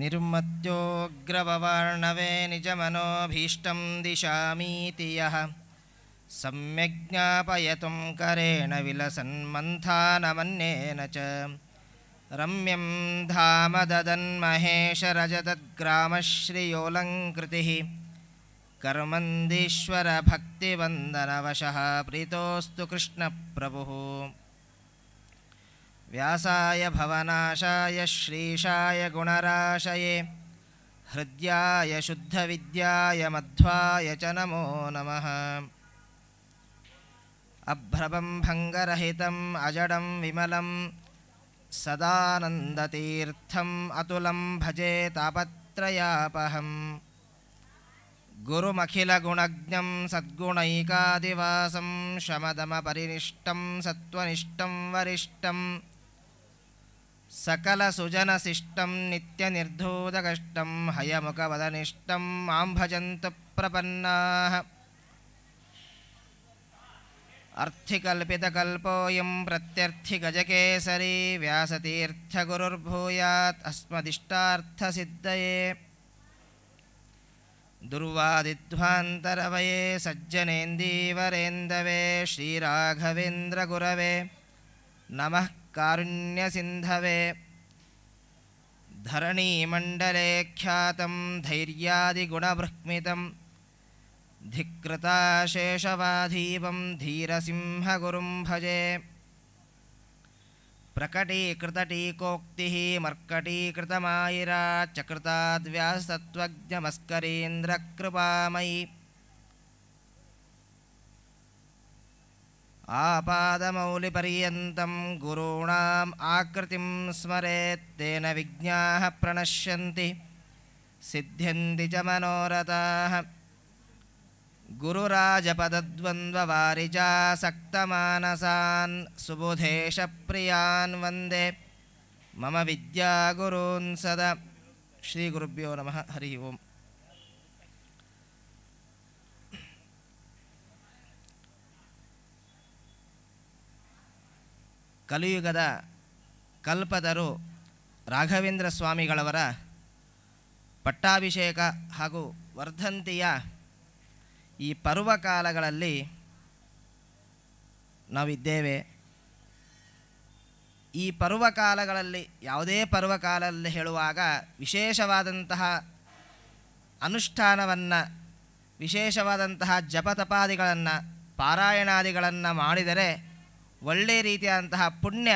निर्मत्योग्रववर्णवे निजमनोऽभीष्टं दिशामीति यः सम्यग् ज्ञापयतुं करेण विलसन्मन्थानमन्येन च रम्यं धामदन्महेशरजतद्ग्रामश्रियोऽलङ्कृतिः कर्मन्दीश्वरभक्तिवन्दनवशः प्रीतोऽस्तु कृष्णप्रभुः व्यासाय भवनाशाय श्रीशाय गुणराशये हृद्याय शुद्धविद्याय मध्वाय च नमो नमः अभ्रवं भङ्गरहितम् अजडं विमलं सदानन्दतीर्थम् अतुलं भजे तापत्रयापहम् गुरुमखिलगुणज्ञं सद्गुणैकादिवासं शमदमपरिनिष्टं सत्त्वनिष्टं वरिष्ठम् सकल सुजन सकलसुजनशिष्टं नित्यनिर्धोदकष्टं हयमुखवदनिष्टं मां भजन्तु प्रपन्नाः अर्थिकल्पितकल्पोऽयं प्रत्यर्थिगजकेसरी व्यासतीर्थगुरुर्भूयात् अस्मदिष्टार्थसिद्धये दुर्वादिध्वान्तरवये सज्जनेन्दीवरेन्दवे श्रीराघवेन्द्रगुरवे नमः कारुण्यसिन्धवे धरणीमण्डले ख्यातं धैर्यादिगुणबृह्मितं धिक्कृताशेषवाधीपं धीरसिंहगुरुं भजे प्रकटीकृतटीकोक्तिः मर्कटीकृतमायिरा चकृताद्व्यासत्त्वज्ञमस्करीन्द्रकृपामयि आपादमौलिपर्यन्तं गुरूणाम् आकृतिं स्मरेत् तेन विज्ञाः प्रणश्यन्ति सिद्ध्यन्ति च मनोरथाः गुरुराजपदद्वन्द्ववारिजासक्तमानसान् सुबुधेशप्रियान् वन्दे मम विद्यागुरून् सदा श्रीगुरुभ्यो नमः हरिः ओम् ಕಲಿಯುಗದ ಕಲ್ಪದರು ರಾಘವೇಂದ್ರ ಸ್ವಾಮಿಗಳವರ ಪಟ್ಟಾಭಿಷೇಕ ಹಾಗೂ ವರ್ಧಂತಿಯ ಈ ಪರ್ವಕಾಲಗಳಲ್ಲಿ ನಾವಿದ್ದೇವೆ ಈ ಪರ್ವಕಾಲಗಳಲ್ಲಿ ಯಾವುದೇ ಪರ್ವಕಾಲದಲ್ಲಿ ಹೇಳುವಾಗ ವಿಶೇಷವಾದಂತಹ ಅನುಷ್ಠಾನವನ್ನು ವಿಶೇಷವಾದಂತಹ ಜಪತಪಾದಿಗಳನ್ನು ಪಾರಾಯಣಾದಿಗಳನ್ನು ಮಾಡಿದರೆ ಒಳ್ಳೆಯ ರೀತಿಯಾದಂತಹ ಪುಣ್ಯ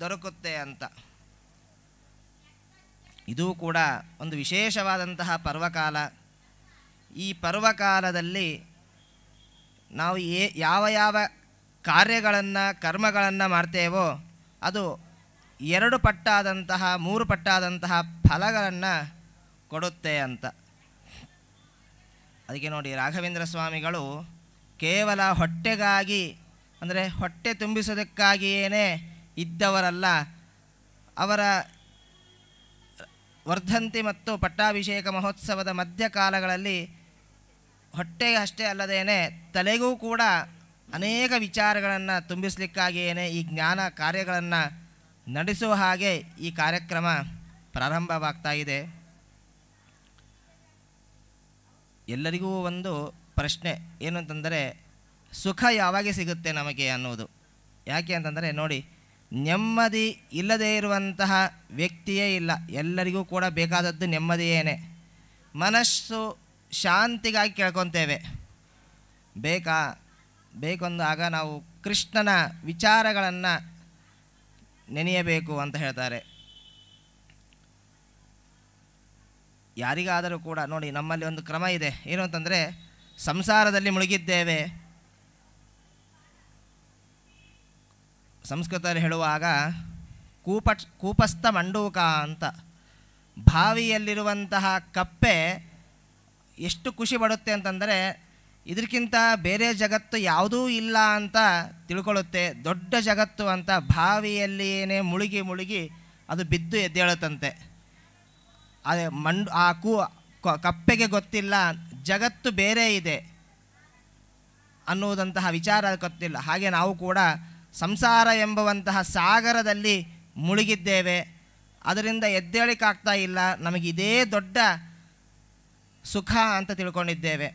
ದೊರಕುತ್ತೆ ಅಂತ ಇದೂ ಕೂಡ ಒಂದು ವಿಶೇಷವಾದಂತಹ ಪರ್ವಕಾಲ ಈ ಪರ್ವಕಾಲದಲ್ಲಿ ನಾವು ಏ ಯಾವ ಯಾವ ಕಾರ್ಯಗಳನ್ನು ಕರ್ಮಗಳನ್ನು ಮಾಡ್ತೇವೋ ಅದು ಎರಡು ಪಟ್ಟಾದಂತಹ ಮೂರು ಪಟ್ಟಾದಂತಹ ಫಲಗಳನ್ನು ಕೊಡುತ್ತೆ ಅಂತ ಅದಕ್ಕೆ ನೋಡಿ ರಾಘವೇಂದ್ರ ಸ್ವಾಮಿಗಳು ಕೇವಲ ಹೊಟ್ಟೆಗಾಗಿ ಅಂದರೆ ಹೊಟ್ಟೆ ತುಂಬಿಸೋದಕ್ಕಾಗಿಯೇ ಇದ್ದವರಲ್ಲ ಅವರ ವರ್ಧಂತಿ ಮತ್ತು ಪಟ್ಟಾಭಿಷೇಕ ಮಹೋತ್ಸವದ ಮಧ್ಯಕಾಲಗಳಲ್ಲಿ ಹೊಟ್ಟೆ ಅಷ್ಟೇ ಅಲ್ಲದೇನೆ ತಲೆಗೂ ಕೂಡ ಅನೇಕ ವಿಚಾರಗಳನ್ನು ತುಂಬಿಸಲಿಕ್ಕಾಗಿಯೇ ಈ ಜ್ಞಾನ ಕಾರ್ಯಗಳನ್ನು ನಡೆಸುವ ಹಾಗೆ ಈ ಕಾರ್ಯಕ್ರಮ ಪ್ರಾರಂಭವಾಗ್ತಾ ಇದೆ ಎಲ್ಲರಿಗೂ ಒಂದು ಪ್ರಶ್ನೆ ಏನು ಅಂತಂದರೆ ಸುಖ ಯಾವಾಗ ಸಿಗುತ್ತೆ ನಮಗೆ ಅನ್ನುವುದು ಯಾಕೆ ಅಂತಂದರೆ ನೋಡಿ ನೆಮ್ಮದಿ ಇಲ್ಲದೇ ಇರುವಂತಹ ವ್ಯಕ್ತಿಯೇ ಇಲ್ಲ ಎಲ್ಲರಿಗೂ ಕೂಡ ಬೇಕಾದದ್ದು ನೆಮ್ಮದಿಯೇನೆ ಮನಸ್ಸು ಶಾಂತಿಗಾಗಿ ಕೇಳ್ಕೊತೇವೆ ಬೇಕಾ ಬೇಕೊಂದು ಆಗ ನಾವು ಕೃಷ್ಣನ ವಿಚಾರಗಳನ್ನು ನೆನೆಯಬೇಕು ಅಂತ ಹೇಳ್ತಾರೆ ಯಾರಿಗಾದರೂ ಕೂಡ ನೋಡಿ ನಮ್ಮಲ್ಲಿ ಒಂದು ಕ್ರಮ ಇದೆ ಏನು ಅಂತಂದರೆ ಸಂಸಾರದಲ್ಲಿ ಮುಳುಗಿದ್ದೇವೆ ಸಂಸ್ಕೃತರು ಹೇಳುವಾಗ ಕೂಪ ಕೂಪಸ್ಥ ಮಂಡೂಕ ಅಂತ ಬಾವಿಯಲ್ಲಿರುವಂತಹ ಕಪ್ಪೆ ಎಷ್ಟು ಖುಷಿ ಪಡುತ್ತೆ ಅಂತಂದರೆ ಇದಕ್ಕಿಂತ ಬೇರೆ ಜಗತ್ತು ಯಾವುದೂ ಇಲ್ಲ ಅಂತ ತಿಳ್ಕೊಳ್ಳುತ್ತೆ ದೊಡ್ಡ ಜಗತ್ತು ಅಂತ ಬಾವಿಯಲ್ಲಿ ಮುಳುಗಿ ಮುಳುಗಿ ಅದು ಬಿದ್ದು ಎದ್ದೇಳುತ್ತಂತೆ ಅದೇ ಮಂಡು ಆ ಕೂ ಕಪ್ಪೆಗೆ ಗೊತ್ತಿಲ್ಲ ಜಗತ್ತು ಬೇರೆ ಇದೆ ಅನ್ನುವುದಂತಹ ವಿಚಾರ ಗೊತ್ತಿಲ್ಲ ಹಾಗೆ ನಾವು ಕೂಡ ಸಂಸಾರ ಎಂಬುವಂತಹ ಸಾಗರದಲ್ಲಿ ಮುಳುಗಿದ್ದೇವೆ ಅದರಿಂದ ಎದ್ದೇಳಿಕಾಗ್ತಾ ಇಲ್ಲ ನಮಗಿದೇ ದೊಡ್ಡ ಸುಖ ಅಂತ ತಿಳ್ಕೊಂಡಿದ್ದೇವೆ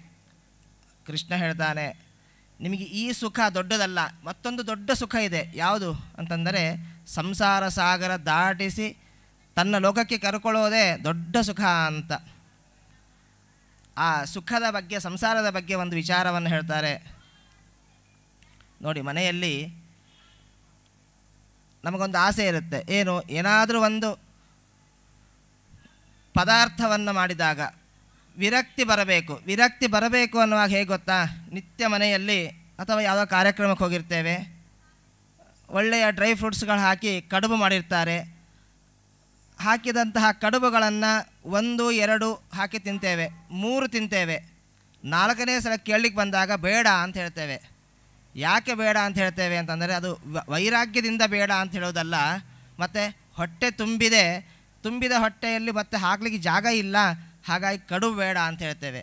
ಕೃಷ್ಣ ಹೇಳ್ತಾನೆ ನಿಮಗೆ ಈ ಸುಖ ದೊಡ್ಡದಲ್ಲ ಮತ್ತೊಂದು ದೊಡ್ಡ ಸುಖ ಇದೆ ಯಾವುದು ಅಂತಂದರೆ ಸಂಸಾರ ಸಾಗರ ದಾಟಿಸಿ ತನ್ನ ಲೋಕಕ್ಕೆ ಕರ್ಕೊಳ್ಳೋದೇ ದೊಡ್ಡ ಸುಖ ಅಂತ ಆ ಸುಖದ ಬಗ್ಗೆ ಸಂಸಾರದ ಬಗ್ಗೆ ಒಂದು ವಿಚಾರವನ್ನು ಹೇಳ್ತಾರೆ ನೋಡಿ ಮನೆಯಲ್ಲಿ ನಮಗೊಂದು ಆಸೆ ಇರುತ್ತೆ ಏನು ಏನಾದರೂ ಒಂದು ಪದಾರ್ಥವನ್ನು ಮಾಡಿದಾಗ ವಿರಕ್ತಿ ಬರಬೇಕು ವಿರಕ್ತಿ ಬರಬೇಕು ಅನ್ನುವಾಗ ಹೇಗೆ ಗೊತ್ತಾ ನಿತ್ಯ ಮನೆಯಲ್ಲಿ ಅಥವಾ ಯಾವುದೋ ಕಾರ್ಯಕ್ರಮಕ್ಕೆ ಹೋಗಿರ್ತೇವೆ ಒಳ್ಳೆಯ ಡ್ರೈ ಫ್ರೂಟ್ಸ್ಗಳು ಹಾಕಿ ಕಡುಬು ಮಾಡಿರ್ತಾರೆ ಹಾಕಿದಂತಹ ಕಡುಬುಗಳನ್ನು ಒಂದು ಎರಡು ಹಾಕಿ ತಿಂತೇವೆ ಮೂರು ತಿಂತೇವೆ ನಾಲ್ಕನೇ ಸಲ ಕೇಳಲಿಕ್ಕೆ ಬಂದಾಗ ಬೇಡ ಅಂತ ಹೇಳ್ತೇವೆ ಯಾಕೆ ಬೇಡ ಅಂತ ಹೇಳ್ತೇವೆ ಅಂತಂದರೆ ಅದು ವೈರಾಗ್ಯದಿಂದ ಬೇಡ ಅಂತ ಹೇಳೋದಲ್ಲ ಮತ್ತು ಹೊಟ್ಟೆ ತುಂಬಿದೆ ತುಂಬಿದ ಹೊಟ್ಟೆಯಲ್ಲಿ ಮತ್ತೆ ಹಾಕ್ಲಿಕ್ಕೆ ಜಾಗ ಇಲ್ಲ ಹಾಗಾಗಿ ಕಡು ಬೇಡ ಅಂತ ಹೇಳ್ತೇವೆ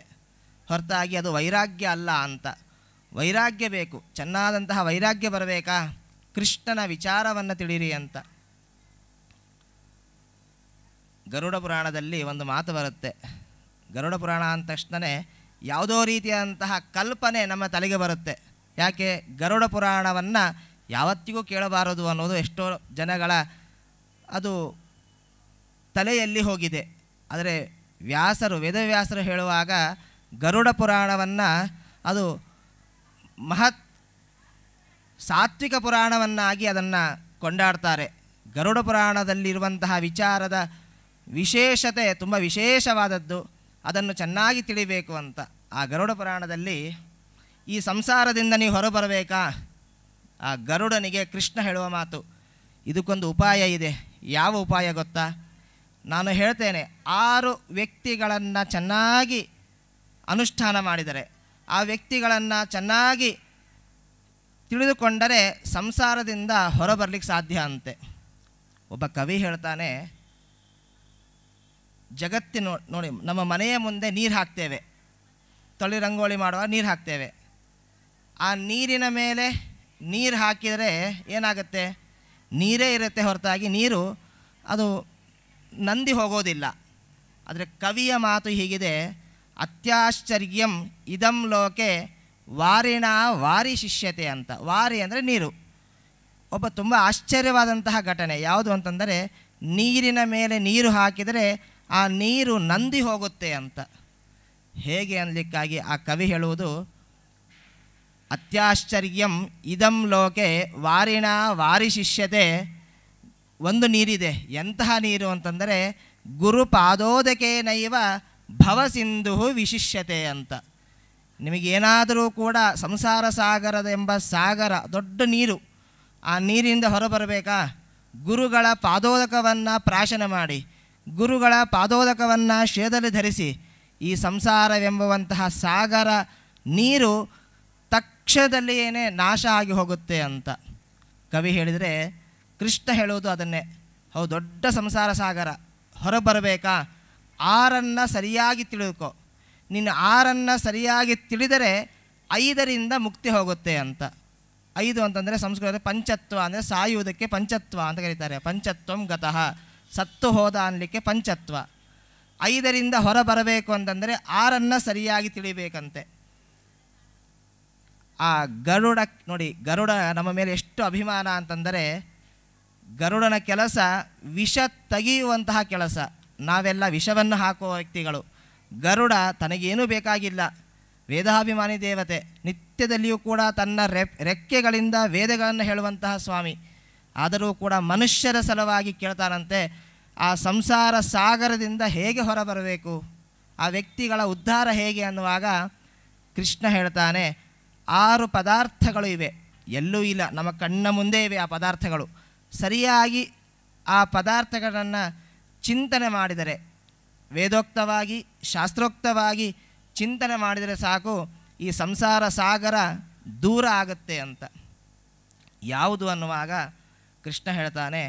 ಹೊರತಾಗಿ ಅದು ವೈರಾಗ್ಯ ಅಲ್ಲ ಅಂತ ವೈರಾಗ್ಯ ಬೇಕು ಚೆನ್ನಾದಂತಹ ವೈರಾಗ್ಯ ಬರಬೇಕಾ ಕೃಷ್ಣನ ವಿಚಾರವನ್ನು ತಿಳಿರಿ ಅಂತ ಗರುಡ ಪುರಾಣದಲ್ಲಿ ಒಂದು ಮಾತು ಬರುತ್ತೆ ಗರುಡ ಪುರಾಣ ಅಂದ ತಕ್ಷಣನೇ ಯಾವುದೋ ರೀತಿಯಾದಂತಹ ಕಲ್ಪನೆ ನಮ್ಮ ತಲೆಗೆ ಬರುತ್ತೆ ಯಾಕೆ ಗರುಡ ಪುರಾಣವನ್ನು ಯಾವತ್ತಿಗೂ ಕೇಳಬಾರದು ಅನ್ನೋದು ಎಷ್ಟೋ ಜನಗಳ ಅದು ತಲೆಯಲ್ಲಿ ಹೋಗಿದೆ ಆದರೆ ವ್ಯಾಸರು ವೇದವ್ಯಾಸರು ಹೇಳುವಾಗ ಗರುಡ ಪುರಾಣವನ್ನು ಅದು ಮಹತ್ ಸಾತ್ವಿಕ ಪುರಾಣವನ್ನಾಗಿ ಅದನ್ನು ಕೊಂಡಾಡ್ತಾರೆ ಗರುಡ ಪುರಾಣದಲ್ಲಿರುವಂತಹ ವಿಚಾರದ ವಿಶೇಷತೆ ತುಂಬ ವಿಶೇಷವಾದದ್ದು ಅದನ್ನು ಚೆನ್ನಾಗಿ ತಿಳಿಬೇಕು ಅಂತ ಆ ಗರುಡ ಪುರಾಣದಲ್ಲಿ ಈ ಸಂಸಾರದಿಂದ ನೀವು ಹೊರಬರಬೇಕಾ ಆ ಗರುಡನಿಗೆ ಕೃಷ್ಣ ಹೇಳುವ ಮಾತು ಇದಕ್ಕೊಂದು ಉಪಾಯ ಇದೆ ಯಾವ ಉಪಾಯ ಗೊತ್ತಾ ನಾನು ಹೇಳ್ತೇನೆ ಆರು ವ್ಯಕ್ತಿಗಳನ್ನು ಚೆನ್ನಾಗಿ ಅನುಷ್ಠಾನ ಮಾಡಿದರೆ ಆ ವ್ಯಕ್ತಿಗಳನ್ನು ಚೆನ್ನಾಗಿ ತಿಳಿದುಕೊಂಡರೆ ಸಂಸಾರದಿಂದ ಹೊರಬರಲಿಕ್ಕೆ ಸಾಧ್ಯ ಅಂತೆ ಒಬ್ಬ ಕವಿ ಹೇಳ್ತಾನೆ ಜಗತ್ತಿನ ನೋಡಿ ನಮ್ಮ ಮನೆಯ ಮುಂದೆ ನೀರು ಹಾಕ್ತೇವೆ ತೊಳಿ ರಂಗೋಳಿ ಮಾಡುವಾಗ ನೀರು ಹಾಕ್ತೇವೆ ಆ ನೀರಿನ ಮೇಲೆ ನೀರು ಹಾಕಿದರೆ ಏನಾಗುತ್ತೆ ನೀರೇ ಇರುತ್ತೆ ಹೊರತಾಗಿ ನೀರು ಅದು ನಂದಿ ಹೋಗೋದಿಲ್ಲ ಆದರೆ ಕವಿಯ ಮಾತು ಹೀಗಿದೆ ಅತ್ಯಾಶ್ಚರ್ಯಂ ಇದಂ ಲೋಕೆ ವಾರಿಣ ವಾರಿ ಶಿಷ್ಯತೆ ಅಂತ ವಾರಿ ಅಂದರೆ ನೀರು ಒಬ್ಬ ತುಂಬ ಆಶ್ಚರ್ಯವಾದಂತಹ ಘಟನೆ ಯಾವುದು ಅಂತಂದರೆ ನೀರಿನ ಮೇಲೆ ನೀರು ಹಾಕಿದರೆ ಆ ನೀರು ನಂದಿ ಹೋಗುತ್ತೆ ಅಂತ ಹೇಗೆ ಅನ್ನಲಿಕ್ಕಾಗಿ ಆ ಕವಿ ಹೇಳುವುದು ಅತ್ಯಾಶ್ಚರ್ಯಂ ಇದಂ ಲೋಕೆ ವಾರಿಣ ಶಿಷ್ಯತೆ ಒಂದು ನೀರಿದೆ ಎಂತಹ ನೀರು ಅಂತಂದರೆ ಗುರುಪಾದೋದಕೇನೈವ ಭವಸಿಂಧು ವಿಶಿಷ್ಯತೆ ಅಂತ ನಿಮಗೇನಾದರೂ ಕೂಡ ಸಂಸಾರ ಸಾಗರದ ಎಂಬ ಸಾಗರ ದೊಡ್ಡ ನೀರು ಆ ನೀರಿನಿಂದ ಹೊರಬರಬೇಕಾ ಗುರುಗಳ ಪಾದೋದಕವನ್ನು ಪ್ರಾಶನ ಮಾಡಿ ಗುರುಗಳ ಪಾದೋದಕವನ್ನು ಶೇದಲ್ಲಿ ಧರಿಸಿ ಈ ಸಂಸಾರವೆಂಬುವಂತಹ ಸಾಗರ ನೀರು ಏನೇ ನಾಶ ಆಗಿ ಹೋಗುತ್ತೆ ಅಂತ ಕವಿ ಹೇಳಿದರೆ ಕೃಷ್ಣ ಹೇಳೋದು ಅದನ್ನೇ ಹೌದು ದೊಡ್ಡ ಸಂಸಾರ ಸಾಗರ ಹೊರಬರಬೇಕಾ ಆರನ್ನು ಸರಿಯಾಗಿ ತಿಳಿದುಕೋ ನಿನ್ನ ಆರನ್ನು ಸರಿಯಾಗಿ ತಿಳಿದರೆ ಐದರಿಂದ ಮುಕ್ತಿ ಹೋಗುತ್ತೆ ಅಂತ ಐದು ಅಂತಂದರೆ ಸಂಸ್ಕೃತ ಪಂಚತ್ವ ಅಂದರೆ ಸಾಯುವುದಕ್ಕೆ ಪಂಚತ್ವ ಅಂತ ಕರೀತಾರೆ ಪಂಚತ್ವಂ ಗತಃ ಸತ್ತು ಹೋದ ಅನ್ಲಿಕ್ಕೆ ಪಂಚತ್ವ ಐದರಿಂದ ಹೊರಬರಬೇಕು ಅಂತಂದರೆ ಆರನ್ನು ಸರಿಯಾಗಿ ತಿಳಿಬೇಕಂತೆ ಆ ಗರುಡ ನೋಡಿ ಗರುಡ ನಮ್ಮ ಮೇಲೆ ಎಷ್ಟು ಅಭಿಮಾನ ಅಂತಂದರೆ ಗರುಡನ ಕೆಲಸ ವಿಷ ತೆಗೆಯುವಂತಹ ಕೆಲಸ ನಾವೆಲ್ಲ ವಿಷವನ್ನು ಹಾಕುವ ವ್ಯಕ್ತಿಗಳು ಗರುಡ ತನಗೇನೂ ಬೇಕಾಗಿಲ್ಲ ವೇದಾಭಿಮಾನಿ ದೇವತೆ ನಿತ್ಯದಲ್ಲಿಯೂ ಕೂಡ ತನ್ನ ರೆಕ್ಕೆಗಳಿಂದ ವೇದಗಳನ್ನು ಹೇಳುವಂತಹ ಸ್ವಾಮಿ ಆದರೂ ಕೂಡ ಮನುಷ್ಯರ ಸಲುವಾಗಿ ಕೇಳ್ತಾನಂತೆ ಆ ಸಂಸಾರ ಸಾಗರದಿಂದ ಹೇಗೆ ಹೊರಬರಬೇಕು ಆ ವ್ಯಕ್ತಿಗಳ ಉದ್ಧಾರ ಹೇಗೆ ಅನ್ನುವಾಗ ಕೃಷ್ಣ ಹೇಳ್ತಾನೆ ಆರು ಪದಾರ್ಥಗಳು ಇವೆ ಎಲ್ಲೂ ಇಲ್ಲ ನಮ್ಮ ಕಣ್ಣ ಮುಂದೆ ಇವೆ ಆ ಪದಾರ್ಥಗಳು ಸರಿಯಾಗಿ ಆ ಪದಾರ್ಥಗಳನ್ನು ಚಿಂತನೆ ಮಾಡಿದರೆ ವೇದೋಕ್ತವಾಗಿ ಶಾಸ್ತ್ರೋಕ್ತವಾಗಿ ಚಿಂತನೆ ಮಾಡಿದರೆ ಸಾಕು ಈ ಸಂಸಾರ ಸಾಗರ ದೂರ ಆಗುತ್ತೆ ಅಂತ ಯಾವುದು ಅನ್ನುವಾಗ ಕೃಷ್ಣ ಹೇಳ್ತಾನೆ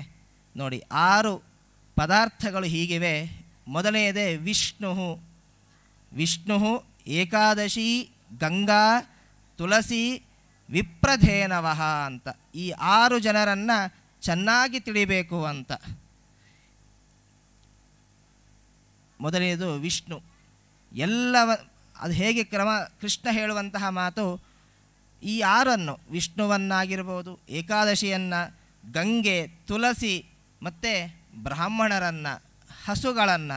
ನೋಡಿ ಆರು ಪದಾರ್ಥಗಳು ಹೀಗಿವೆ ಮೊದಲನೆಯದೇ ವಿಷ್ಣು ವಿಷ್ಣು ಏಕಾದಶಿ ಗಂಗಾ ತುಳಸಿ ವಿಪ್ರಧೇನವಹ ಅಂತ ಈ ಆರು ಜನರನ್ನು ಚೆನ್ನಾಗಿ ತಿಳಿಬೇಕು ಅಂತ ಮೊದಲನೆಯದು ವಿಷ್ಣು ಎಲ್ಲವ ಅದು ಹೇಗೆ ಕ್ರಮ ಕೃಷ್ಣ ಹೇಳುವಂತಹ ಮಾತು ಈ ಆರನ್ನು ವಿಷ್ಣುವನ್ನಾಗಿರ್ಬೋದು ಏಕಾದಶಿಯನ್ನು ಗಂಗೆ ತುಳಸಿ ಮತ್ತು ಬ್ರಾಹ್ಮಣರನ್ನು ಹಸುಗಳನ್ನು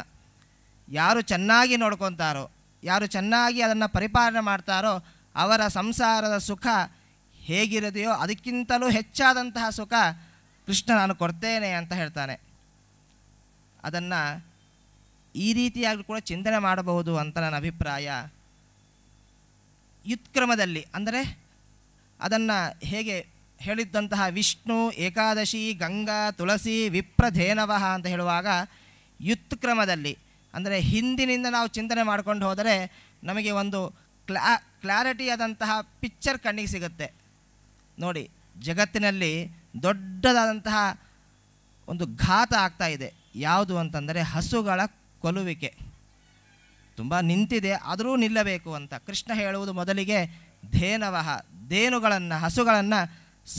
ಯಾರು ಚೆನ್ನಾಗಿ ನೋಡ್ಕೊತಾರೋ ಯಾರು ಚೆನ್ನಾಗಿ ಅದನ್ನು ಪರಿಪಾಲನೆ ಮಾಡ್ತಾರೋ ಅವರ ಸಂಸಾರದ ಸುಖ ಹೇಗಿರದೆಯೋ ಅದಕ್ಕಿಂತಲೂ ಹೆಚ್ಚಾದಂತಹ ಸುಖ ಕೃಷ್ಣ ನಾನು ಕೊಡ್ತೇನೆ ಅಂತ ಹೇಳ್ತಾನೆ ಅದನ್ನು ಈ ರೀತಿಯಾಗಿ ಕೂಡ ಚಿಂತನೆ ಮಾಡಬಹುದು ಅಂತ ನನ್ನ ಅಭಿಪ್ರಾಯ ಯುತ್ಕ್ರಮದಲ್ಲಿ ಅಂದರೆ ಅದನ್ನು ಹೇಗೆ ಹೇಳಿದ್ದಂತಹ ವಿಷ್ಣು ಏಕಾದಶಿ ಗಂಗಾ ತುಳಸಿ ವಿಪ್ರಧೇನವಹ ಅಂತ ಹೇಳುವಾಗ ಯುತ್ಕ್ರಮದಲ್ಲಿ ಅಂದರೆ ಹಿಂದಿನಿಂದ ನಾವು ಚಿಂತನೆ ಮಾಡಿಕೊಂಡು ಹೋದರೆ ನಮಗೆ ಒಂದು ಕ್ಲಾ ಕ್ಲಾರಿಟಿಯಾದಂತಹ ಪಿಕ್ಚರ್ ಕಣ್ಣಿಗೆ ಸಿಗುತ್ತೆ ನೋಡಿ ಜಗತ್ತಿನಲ್ಲಿ ದೊಡ್ಡದಾದಂತಹ ಒಂದು ಘಾತ ಆಗ್ತಾ ಇದೆ ಯಾವುದು ಅಂತಂದರೆ ಹಸುಗಳ ಕೊಲುವಿಕೆ ತುಂಬ ನಿಂತಿದೆ ಆದರೂ ನಿಲ್ಲಬೇಕು ಅಂತ ಕೃಷ್ಣ ಹೇಳುವುದು ಮೊದಲಿಗೆ ಧೇನವಹ ಧೇನುಗಳನ್ನು ಹಸುಗಳನ್ನು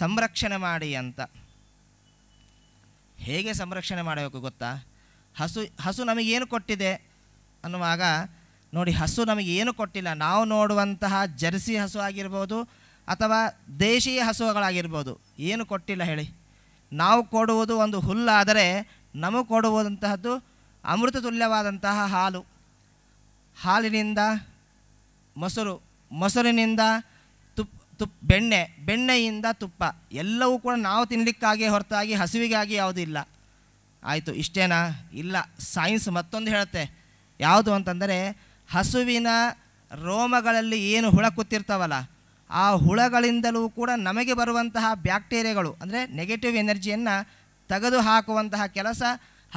ಸಂರಕ್ಷಣೆ ಮಾಡಿ ಅಂತ ಹೇಗೆ ಸಂರಕ್ಷಣೆ ಮಾಡಬೇಕು ಗೊತ್ತಾ ಹಸು ಹಸು ನಮಗೇನು ಕೊಟ್ಟಿದೆ ಅನ್ನುವಾಗ ನೋಡಿ ಹಸು ನಮಗೆ ಏನು ಕೊಟ್ಟಿಲ್ಲ ನಾವು ನೋಡುವಂತಹ ಜರ್ಸಿ ಹಸು ಆಗಿರ್ಬೋದು ಅಥವಾ ದೇಶೀಯ ಹಸುಗಳಾಗಿರ್ಬೋದು ಏನು ಕೊಟ್ಟಿಲ್ಲ ಹೇಳಿ ನಾವು ಕೊಡುವುದು ಒಂದು ಹುಲ್ಲಾದರೆ ನಮಗೆ ಕೊಡುವುದಂತಹದ್ದು ಅಮೃತ ತುಲ್ಯವಾದಂತಹ ಹಾಲು ಹಾಲಿನಿಂದ ಮೊಸರು ಮೊಸರಿನಿಂದ ತುಪ್ಪ ತುಪ್ಪ ಬೆಣ್ಣೆ ಬೆಣ್ಣೆಯಿಂದ ತುಪ್ಪ ಎಲ್ಲವೂ ಕೂಡ ನಾವು ತಿನ್ನಲಿಕ್ಕಾಗಿ ಹೊರತಾಗಿ ಹಸುವಿಗಾಗಿ ಯಾವುದೂ ಇಲ್ಲ ಆಯಿತು ಇಷ್ಟೇನಾ ಇಲ್ಲ ಸೈನ್ಸ್ ಮತ್ತೊಂದು ಹೇಳುತ್ತೆ ಯಾವುದು ಅಂತಂದರೆ ಹಸುವಿನ ರೋಮಗಳಲ್ಲಿ ಏನು ಹುಳ ಕೂತಿರ್ತಾವಲ್ಲ ಆ ಹುಳಗಳಿಂದಲೂ ಕೂಡ ನಮಗೆ ಬರುವಂತಹ ಬ್ಯಾಕ್ಟೀರಿಯಾಗಳು ಅಂದರೆ ನೆಗೆಟಿವ್ ಎನರ್ಜಿಯನ್ನು ತೆಗೆದು ಹಾಕುವಂತಹ ಕೆಲಸ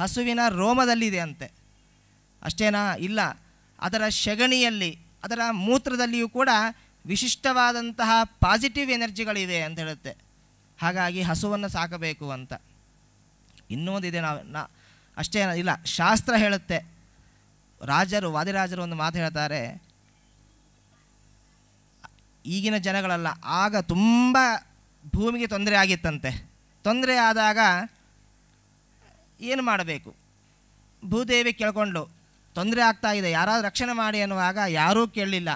ಹಸುವಿನ ರೋಮದಲ್ಲಿದೆ ಅಂತೆ ಅಷ್ಟೇನಾ ಇಲ್ಲ ಅದರ ಶಗಣಿಯಲ್ಲಿ ಅದರ ಮೂತ್ರದಲ್ಲಿಯೂ ಕೂಡ ವಿಶಿಷ್ಟವಾದಂತಹ ಪಾಸಿಟಿವ್ ಎನರ್ಜಿಗಳಿವೆ ಅಂತ ಹೇಳುತ್ತೆ ಹಾಗಾಗಿ ಹಸುವನ್ನು ಸಾಕಬೇಕು ಅಂತ ಇನ್ನೊಂದಿದೆ ನಾವು ನಾ ಅಷ್ಟೇ ಇಲ್ಲ ಶಾಸ್ತ್ರ ಹೇಳುತ್ತೆ ರಾಜರು ವಾದಿರಾಜರು ಒಂದು ಮಾತು ಹೇಳ್ತಾರೆ ಈಗಿನ ಜನಗಳಲ್ಲ ಆಗ ತುಂಬ ಭೂಮಿಗೆ ತೊಂದರೆ ಆಗಿತ್ತಂತೆ ತೊಂದರೆ ಆದಾಗ ಏನು ಮಾಡಬೇಕು ಭೂದೇವಿ ಕೇಳ್ಕೊಂಡು ತೊಂದರೆ ಆಗ್ತಾ ಇದೆ ಯಾರಾದರೂ ರಕ್ಷಣೆ ಮಾಡಿ ಅನ್ನುವಾಗ ಯಾರೂ ಕೇಳಲಿಲ್ಲ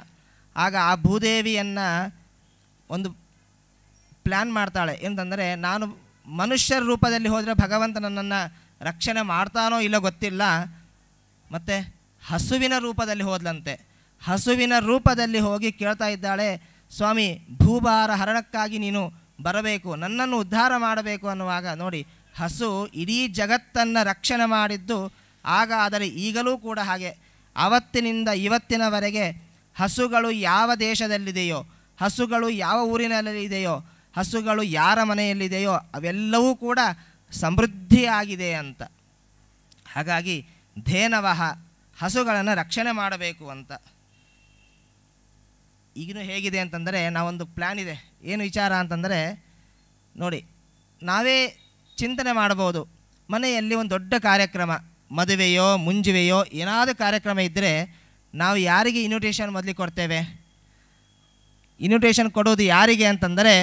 ಆಗ ಆ ಭೂದೇವಿಯನ್ನು ಒಂದು ಪ್ಲ್ಯಾನ್ ಮಾಡ್ತಾಳೆ ಎಂತಂದರೆ ನಾನು ಮನುಷ್ಯರ ರೂಪದಲ್ಲಿ ಹೋದರೆ ಭಗವಂತ ನನ್ನನ್ನು ರಕ್ಷಣೆ ಮಾಡ್ತಾನೋ ಇಲ್ಲೋ ಗೊತ್ತಿಲ್ಲ ಮತ್ತು ಹಸುವಿನ ರೂಪದಲ್ಲಿ ಹೋದಲಂತೆ ಹಸುವಿನ ರೂಪದಲ್ಲಿ ಹೋಗಿ ಕೇಳ್ತಾ ಇದ್ದಾಳೆ ಸ್ವಾಮಿ ಭೂಭಾರ ಹರಣಕ್ಕಾಗಿ ನೀನು ಬರಬೇಕು ನನ್ನನ್ನು ಉದ್ಧಾರ ಮಾಡಬೇಕು ಅನ್ನುವಾಗ ನೋಡಿ ಹಸು ಇಡೀ ಜಗತ್ತನ್ನು ರಕ್ಷಣೆ ಮಾಡಿದ್ದು ಆಗ ಆದರೆ ಈಗಲೂ ಕೂಡ ಹಾಗೆ ಅವತ್ತಿನಿಂದ ಇವತ್ತಿನವರೆಗೆ ಹಸುಗಳು ಯಾವ ದೇಶದಲ್ಲಿದೆಯೋ ಹಸುಗಳು ಯಾವ ಊರಿನಲ್ಲಿದೆಯೋ ಹಸುಗಳು ಯಾರ ಮನೆಯಲ್ಲಿದೆಯೋ ಅವೆಲ್ಲವೂ ಕೂಡ ಸಮೃದ್ಧಿಯಾಗಿದೆ ಅಂತ ಹಾಗಾಗಿ ಧೇನವಹ ಹಸುಗಳನ್ನು ರಕ್ಷಣೆ ಮಾಡಬೇಕು ಅಂತ ಈಗಿನೂ ಹೇಗಿದೆ ಅಂತಂದರೆ ನಾವೊಂದು ಪ್ಲ್ಯಾನ್ ಇದೆ ಏನು ವಿಚಾರ ಅಂತಂದರೆ ನೋಡಿ ನಾವೇ ಚಿಂತನೆ ಮಾಡ್ಬೋದು ಮನೆಯಲ್ಲಿ ಒಂದು ದೊಡ್ಡ ಕಾರ್ಯಕ್ರಮ ಮದುವೆಯೋ ಮುಂಜುವೆಯೋ ಏನಾದರೂ ಕಾರ್ಯಕ್ರಮ ಇದ್ದರೆ ನಾವು ಯಾರಿಗೆ ಇನ್ವಿಟೇಷನ್ ಮೊದಲು ಕೊಡ್ತೇವೆ ಇನ್ವಿಟೇಷನ್ ಕೊಡೋದು ಯಾರಿಗೆ ಅಂತಂದರೆ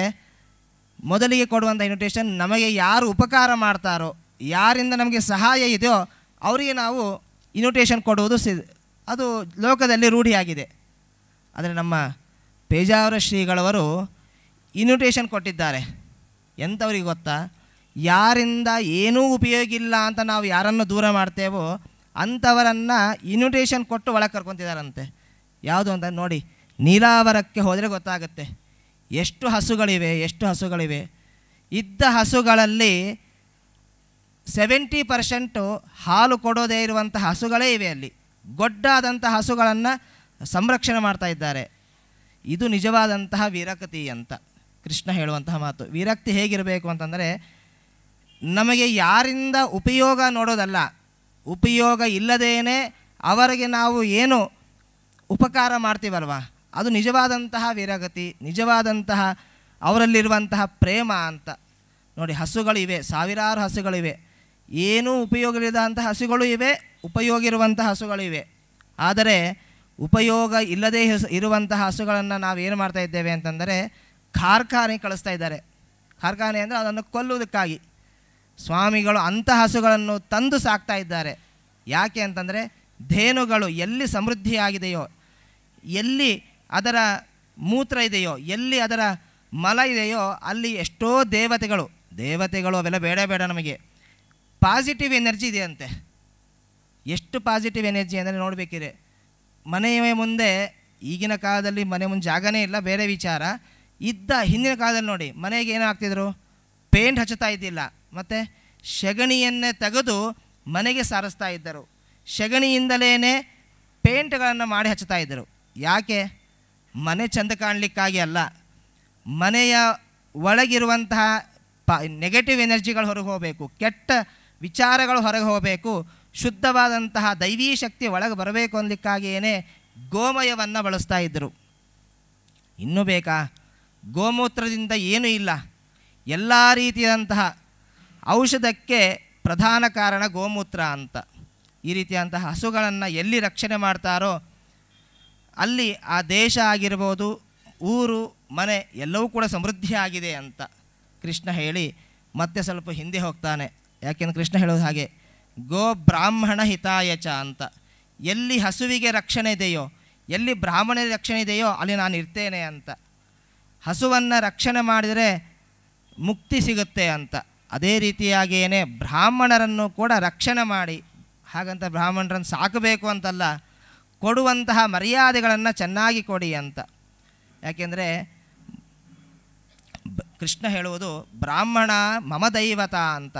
ಮೊದಲಿಗೆ ಕೊಡುವಂಥ ಇನ್ವಿಟೇಷನ್ ನಮಗೆ ಯಾರು ಉಪಕಾರ ಮಾಡ್ತಾರೋ ಯಾರಿಂದ ನಮಗೆ ಸಹಾಯ ಇದೆಯೋ ಅವರಿಗೆ ನಾವು ಇನ್ವಿಟೇಷನ್ ಕೊಡುವುದು ಸಿ ಅದು ಲೋಕದಲ್ಲಿ ರೂಢಿಯಾಗಿದೆ ಆದರೆ ನಮ್ಮ ಪೇಜಾವರ ಶ್ರೀಗಳವರು ಇನ್ವಿಟೇಷನ್ ಕೊಟ್ಟಿದ್ದಾರೆ ಎಂಥವ್ರಿಗೆ ಗೊತ್ತಾ ಯಾರಿಂದ ಏನೂ ಉಪಯೋಗಿಲ್ಲ ಅಂತ ನಾವು ಯಾರನ್ನು ದೂರ ಮಾಡ್ತೇವೋ ಅಂಥವರನ್ನು ಇನ್ವಿಟೇಷನ್ ಕೊಟ್ಟು ಒಳಗೆ ಕರ್ಕೊತಿದ್ದಾರಂತೆ ಯಾವುದು ಅಂತ ನೋಡಿ ನೀರಾವರಕ್ಕೆ ಹೋದರೆ ಗೊತ್ತಾಗುತ್ತೆ ಎಷ್ಟು ಹಸುಗಳಿವೆ ಎಷ್ಟು ಹಸುಗಳಿವೆ ಇದ್ದ ಹಸುಗಳಲ್ಲಿ ಸೆವೆಂಟಿ ಪರ್ಸೆಂಟು ಹಾಲು ಕೊಡೋದೇ ಇರುವಂಥ ಹಸುಗಳೇ ಇವೆ ಅಲ್ಲಿ ಗೊಡ್ಡಾದಂಥ ಹಸುಗಳನ್ನು ಸಂರಕ್ಷಣೆ ಮಾಡ್ತಾ ಇದ್ದಾರೆ ಇದು ನಿಜವಾದಂತಹ ವಿರಕ್ತಿ ಅಂತ ಕೃಷ್ಣ ಹೇಳುವಂತಹ ಮಾತು ವಿರಕ್ತಿ ಹೇಗಿರಬೇಕು ಅಂತಂದರೆ ನಮಗೆ ಯಾರಿಂದ ಉಪಯೋಗ ನೋಡೋದಲ್ಲ ಉಪಯೋಗ ಇಲ್ಲದೇನೆ ಅವರಿಗೆ ನಾವು ಏನು ಉಪಕಾರ ಮಾಡ್ತೀವಲ್ವ ಅದು ನಿಜವಾದಂತಹ ವಿರಗತಿ ನಿಜವಾದಂತಹ ಅವರಲ್ಲಿರುವಂತಹ ಪ್ರೇಮ ಅಂತ ನೋಡಿ ಹಸುಗಳಿವೆ ಸಾವಿರಾರು ಹಸುಗಳಿವೆ ಏನೂ ಉಪಯೋಗವಿಲ್ಲದಂಥ ಹಸುಗಳು ಇವೆ ಉಪಯೋಗ ಇರುವಂಥ ಹಸುಗಳು ಇವೆ ಆದರೆ ಉಪಯೋಗ ಇಲ್ಲದೇ ಹಸು ಇರುವಂತಹ ಹಸುಗಳನ್ನು ನಾವು ಏನು ಮಾಡ್ತಾ ಇದ್ದೇವೆ ಅಂತಂದರೆ ಕಾರ್ಖಾನೆ ಕಳಿಸ್ತಾ ಇದ್ದಾರೆ ಕಾರ್ಖಾನೆ ಅಂದರೆ ಅದನ್ನು ಕೊಲ್ಲುವುದಕ್ಕಾಗಿ ಸ್ವಾಮಿಗಳು ಅಂಥ ಹಸುಗಳನ್ನು ತಂದು ಸಾಕ್ತಾ ಇದ್ದಾರೆ ಯಾಕೆ ಅಂತಂದರೆ ಧೇನುಗಳು ಎಲ್ಲಿ ಸಮೃದ್ಧಿಯಾಗಿದೆಯೋ ಎಲ್ಲಿ ಅದರ ಮೂತ್ರ ಇದೆಯೋ ಎಲ್ಲಿ ಅದರ ಮಲ ಇದೆಯೋ ಅಲ್ಲಿ ಎಷ್ಟೋ ದೇವತೆಗಳು ದೇವತೆಗಳು ಅವೆಲ್ಲ ಬೇಡ ಬೇಡ ನಮಗೆ ಪಾಸಿಟಿವ್ ಎನರ್ಜಿ ಇದೆಯಂತೆ ಎಷ್ಟು ಪಾಸಿಟಿವ್ ಎನರ್ಜಿ ಅಂದರೆ ನೋಡಬೇಕಿದೆ ಮನೆಯ ಮುಂದೆ ಈಗಿನ ಕಾಲದಲ್ಲಿ ಮನೆ ಮುಂದೆ ಜಾಗನೇ ಇಲ್ಲ ಬೇರೆ ವಿಚಾರ ಇದ್ದ ಹಿಂದಿನ ಕಾಲದಲ್ಲಿ ನೋಡಿ ಮನೆಗೆ ಏನಾಗ್ತಿದ್ರು ಪೇಂಟ್ ಹಚ್ಚುತ್ತಾ ಇದ್ದಿಲ್ಲ ಮತ್ತು ಸೆಗಣಿಯನ್ನೇ ತೆಗೆದು ಮನೆಗೆ ಸಾರಿಸ್ತಾ ಇದ್ದರು ಸೆಗಣಿಯಿಂದಲೇ ಪೇಂಟ್ಗಳನ್ನು ಮಾಡಿ ಹಚ್ಚುತ್ತಾ ಇದ್ದರು ಯಾಕೆ ಮನೆ ಚೆಂದ ಕಾಣಲಿಕ್ಕಾಗಿ ಅಲ್ಲ ಮನೆಯ ಒಳಗಿರುವಂತಹ ಪ ನೆಗೆಟಿವ್ ಎನರ್ಜಿಗಳು ಹೊರಗೆ ಹೋಗಬೇಕು ಕೆಟ್ಟ ವಿಚಾರಗಳು ಹೊರಗೆ ಹೋಗಬೇಕು ಶುದ್ಧವಾದಂತಹ ದೈವೀ ಶಕ್ತಿ ಒಳಗೆ ಬರಬೇಕು ಅಂದಕ್ಕಾಗಿಯೇ ಗೋಮಯವನ್ನು ಬಳಸ್ತಾ ಇದ್ದರು ಇನ್ನೂ ಬೇಕಾ ಗೋಮೂತ್ರದಿಂದ ಏನೂ ಇಲ್ಲ ಎಲ್ಲ ರೀತಿಯಾದಂತಹ ಔಷಧಕ್ಕೆ ಪ್ರಧಾನ ಕಾರಣ ಗೋಮೂತ್ರ ಅಂತ ಈ ರೀತಿಯಾದಂತಹ ಹಸುಗಳನ್ನು ಎಲ್ಲಿ ರಕ್ಷಣೆ ಮಾಡ್ತಾರೋ ಅಲ್ಲಿ ಆ ದೇಶ ಆಗಿರ್ಬೋದು ಊರು ಮನೆ ಎಲ್ಲವೂ ಕೂಡ ಸಮೃದ್ಧಿಯಾಗಿದೆ ಅಂತ ಕೃಷ್ಣ ಹೇಳಿ ಮತ್ತೆ ಸ್ವಲ್ಪ ಹಿಂದೆ ಹೋಗ್ತಾನೆ ಯಾಕೆಂದ್ರೆ ಕೃಷ್ಣ ಹೇಳೋದು ಹಾಗೆ ಗೋ ಬ್ರಾಹ್ಮಣ ಹಿತಾಯಚ ಅಂತ ಎಲ್ಲಿ ಹಸುವಿಗೆ ರಕ್ಷಣೆ ಇದೆಯೋ ಎಲ್ಲಿ ಬ್ರಾಹ್ಮಣರ ರಕ್ಷಣೆ ಇದೆಯೋ ಅಲ್ಲಿ ನಾನು ಇರ್ತೇನೆ ಅಂತ ಹಸುವನ್ನು ರಕ್ಷಣೆ ಮಾಡಿದರೆ ಮುಕ್ತಿ ಸಿಗುತ್ತೆ ಅಂತ ಅದೇ ರೀತಿಯಾಗಿಯೇ ಬ್ರಾಹ್ಮಣರನ್ನು ಕೂಡ ರಕ್ಷಣೆ ಮಾಡಿ ಹಾಗಂತ ಬ್ರಾಹ್ಮಣರನ್ನು ಸಾಕಬೇಕು ಅಂತಲ್ಲ ಕೊಡುವಂತಹ ಮರ್ಯಾದೆಗಳನ್ನು ಚೆನ್ನಾಗಿ ಕೊಡಿ ಅಂತ ಯಾಕೆಂದರೆ ಕೃಷ್ಣ ಹೇಳುವುದು ಬ್ರಾಹ್ಮಣ ಮಮ ದೈವತ ಅಂತ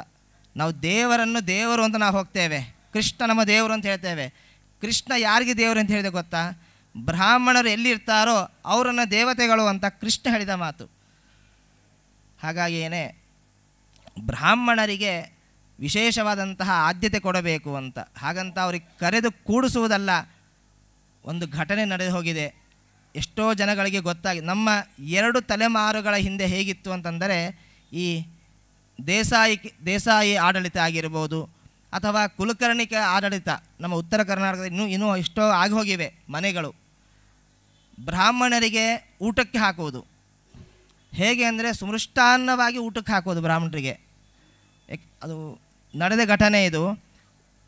ನಾವು ದೇವರನ್ನು ದೇವರು ಅಂತ ನಾವು ಹೋಗ್ತೇವೆ ಕೃಷ್ಣ ನಮ್ಮ ದೇವರು ಅಂತ ಹೇಳ್ತೇವೆ ಕೃಷ್ಣ ಯಾರಿಗೆ ದೇವರು ಅಂತ ಹೇಳಿದೆ ಗೊತ್ತಾ ಬ್ರಾಹ್ಮಣರು ಎಲ್ಲಿರ್ತಾರೋ ಅವರನ್ನು ದೇವತೆಗಳು ಅಂತ ಕೃಷ್ಣ ಹೇಳಿದ ಮಾತು ಹಾಗಾಗಿಯೇ ಬ್ರಾಹ್ಮಣರಿಗೆ ವಿಶೇಷವಾದಂತಹ ಆದ್ಯತೆ ಕೊಡಬೇಕು ಅಂತ ಹಾಗಂತ ಅವ್ರಿಗೆ ಕರೆದು ಕೂಡಿಸುವುದಲ್ಲ ಒಂದು ಘಟನೆ ನಡೆದು ಹೋಗಿದೆ ಎಷ್ಟೋ ಜನಗಳಿಗೆ ಗೊತ್ತಾಗಿ ನಮ್ಮ ಎರಡು ತಲೆಮಾರುಗಳ ಹಿಂದೆ ಹೇಗಿತ್ತು ಅಂತಂದರೆ ಈ ದೇಸಾಯಿ ದೇಸಾಯಿ ಆಡಳಿತ ಆಗಿರ್ಬೋದು ಅಥವಾ ಕುಲಕರ್ಣಿಕ ಆಡಳಿತ ನಮ್ಮ ಉತ್ತರ ಕರ್ನಾಟಕದ ಇನ್ನೂ ಇನ್ನೂ ಎಷ್ಟೋ ಆಗಿ ಹೋಗಿವೆ ಮನೆಗಳು ಬ್ರಾಹ್ಮಣರಿಗೆ ಊಟಕ್ಕೆ ಹಾಕುವುದು ಹೇಗೆ ಅಂದರೆ ಸುಮೃಷ್ಟಾನ್ನವಾಗಿ ಊಟಕ್ಕೆ ಹಾಕೋದು ಬ್ರಾಹ್ಮಣರಿಗೆ ಅದು ನಡೆದ ಘಟನೆ ಇದು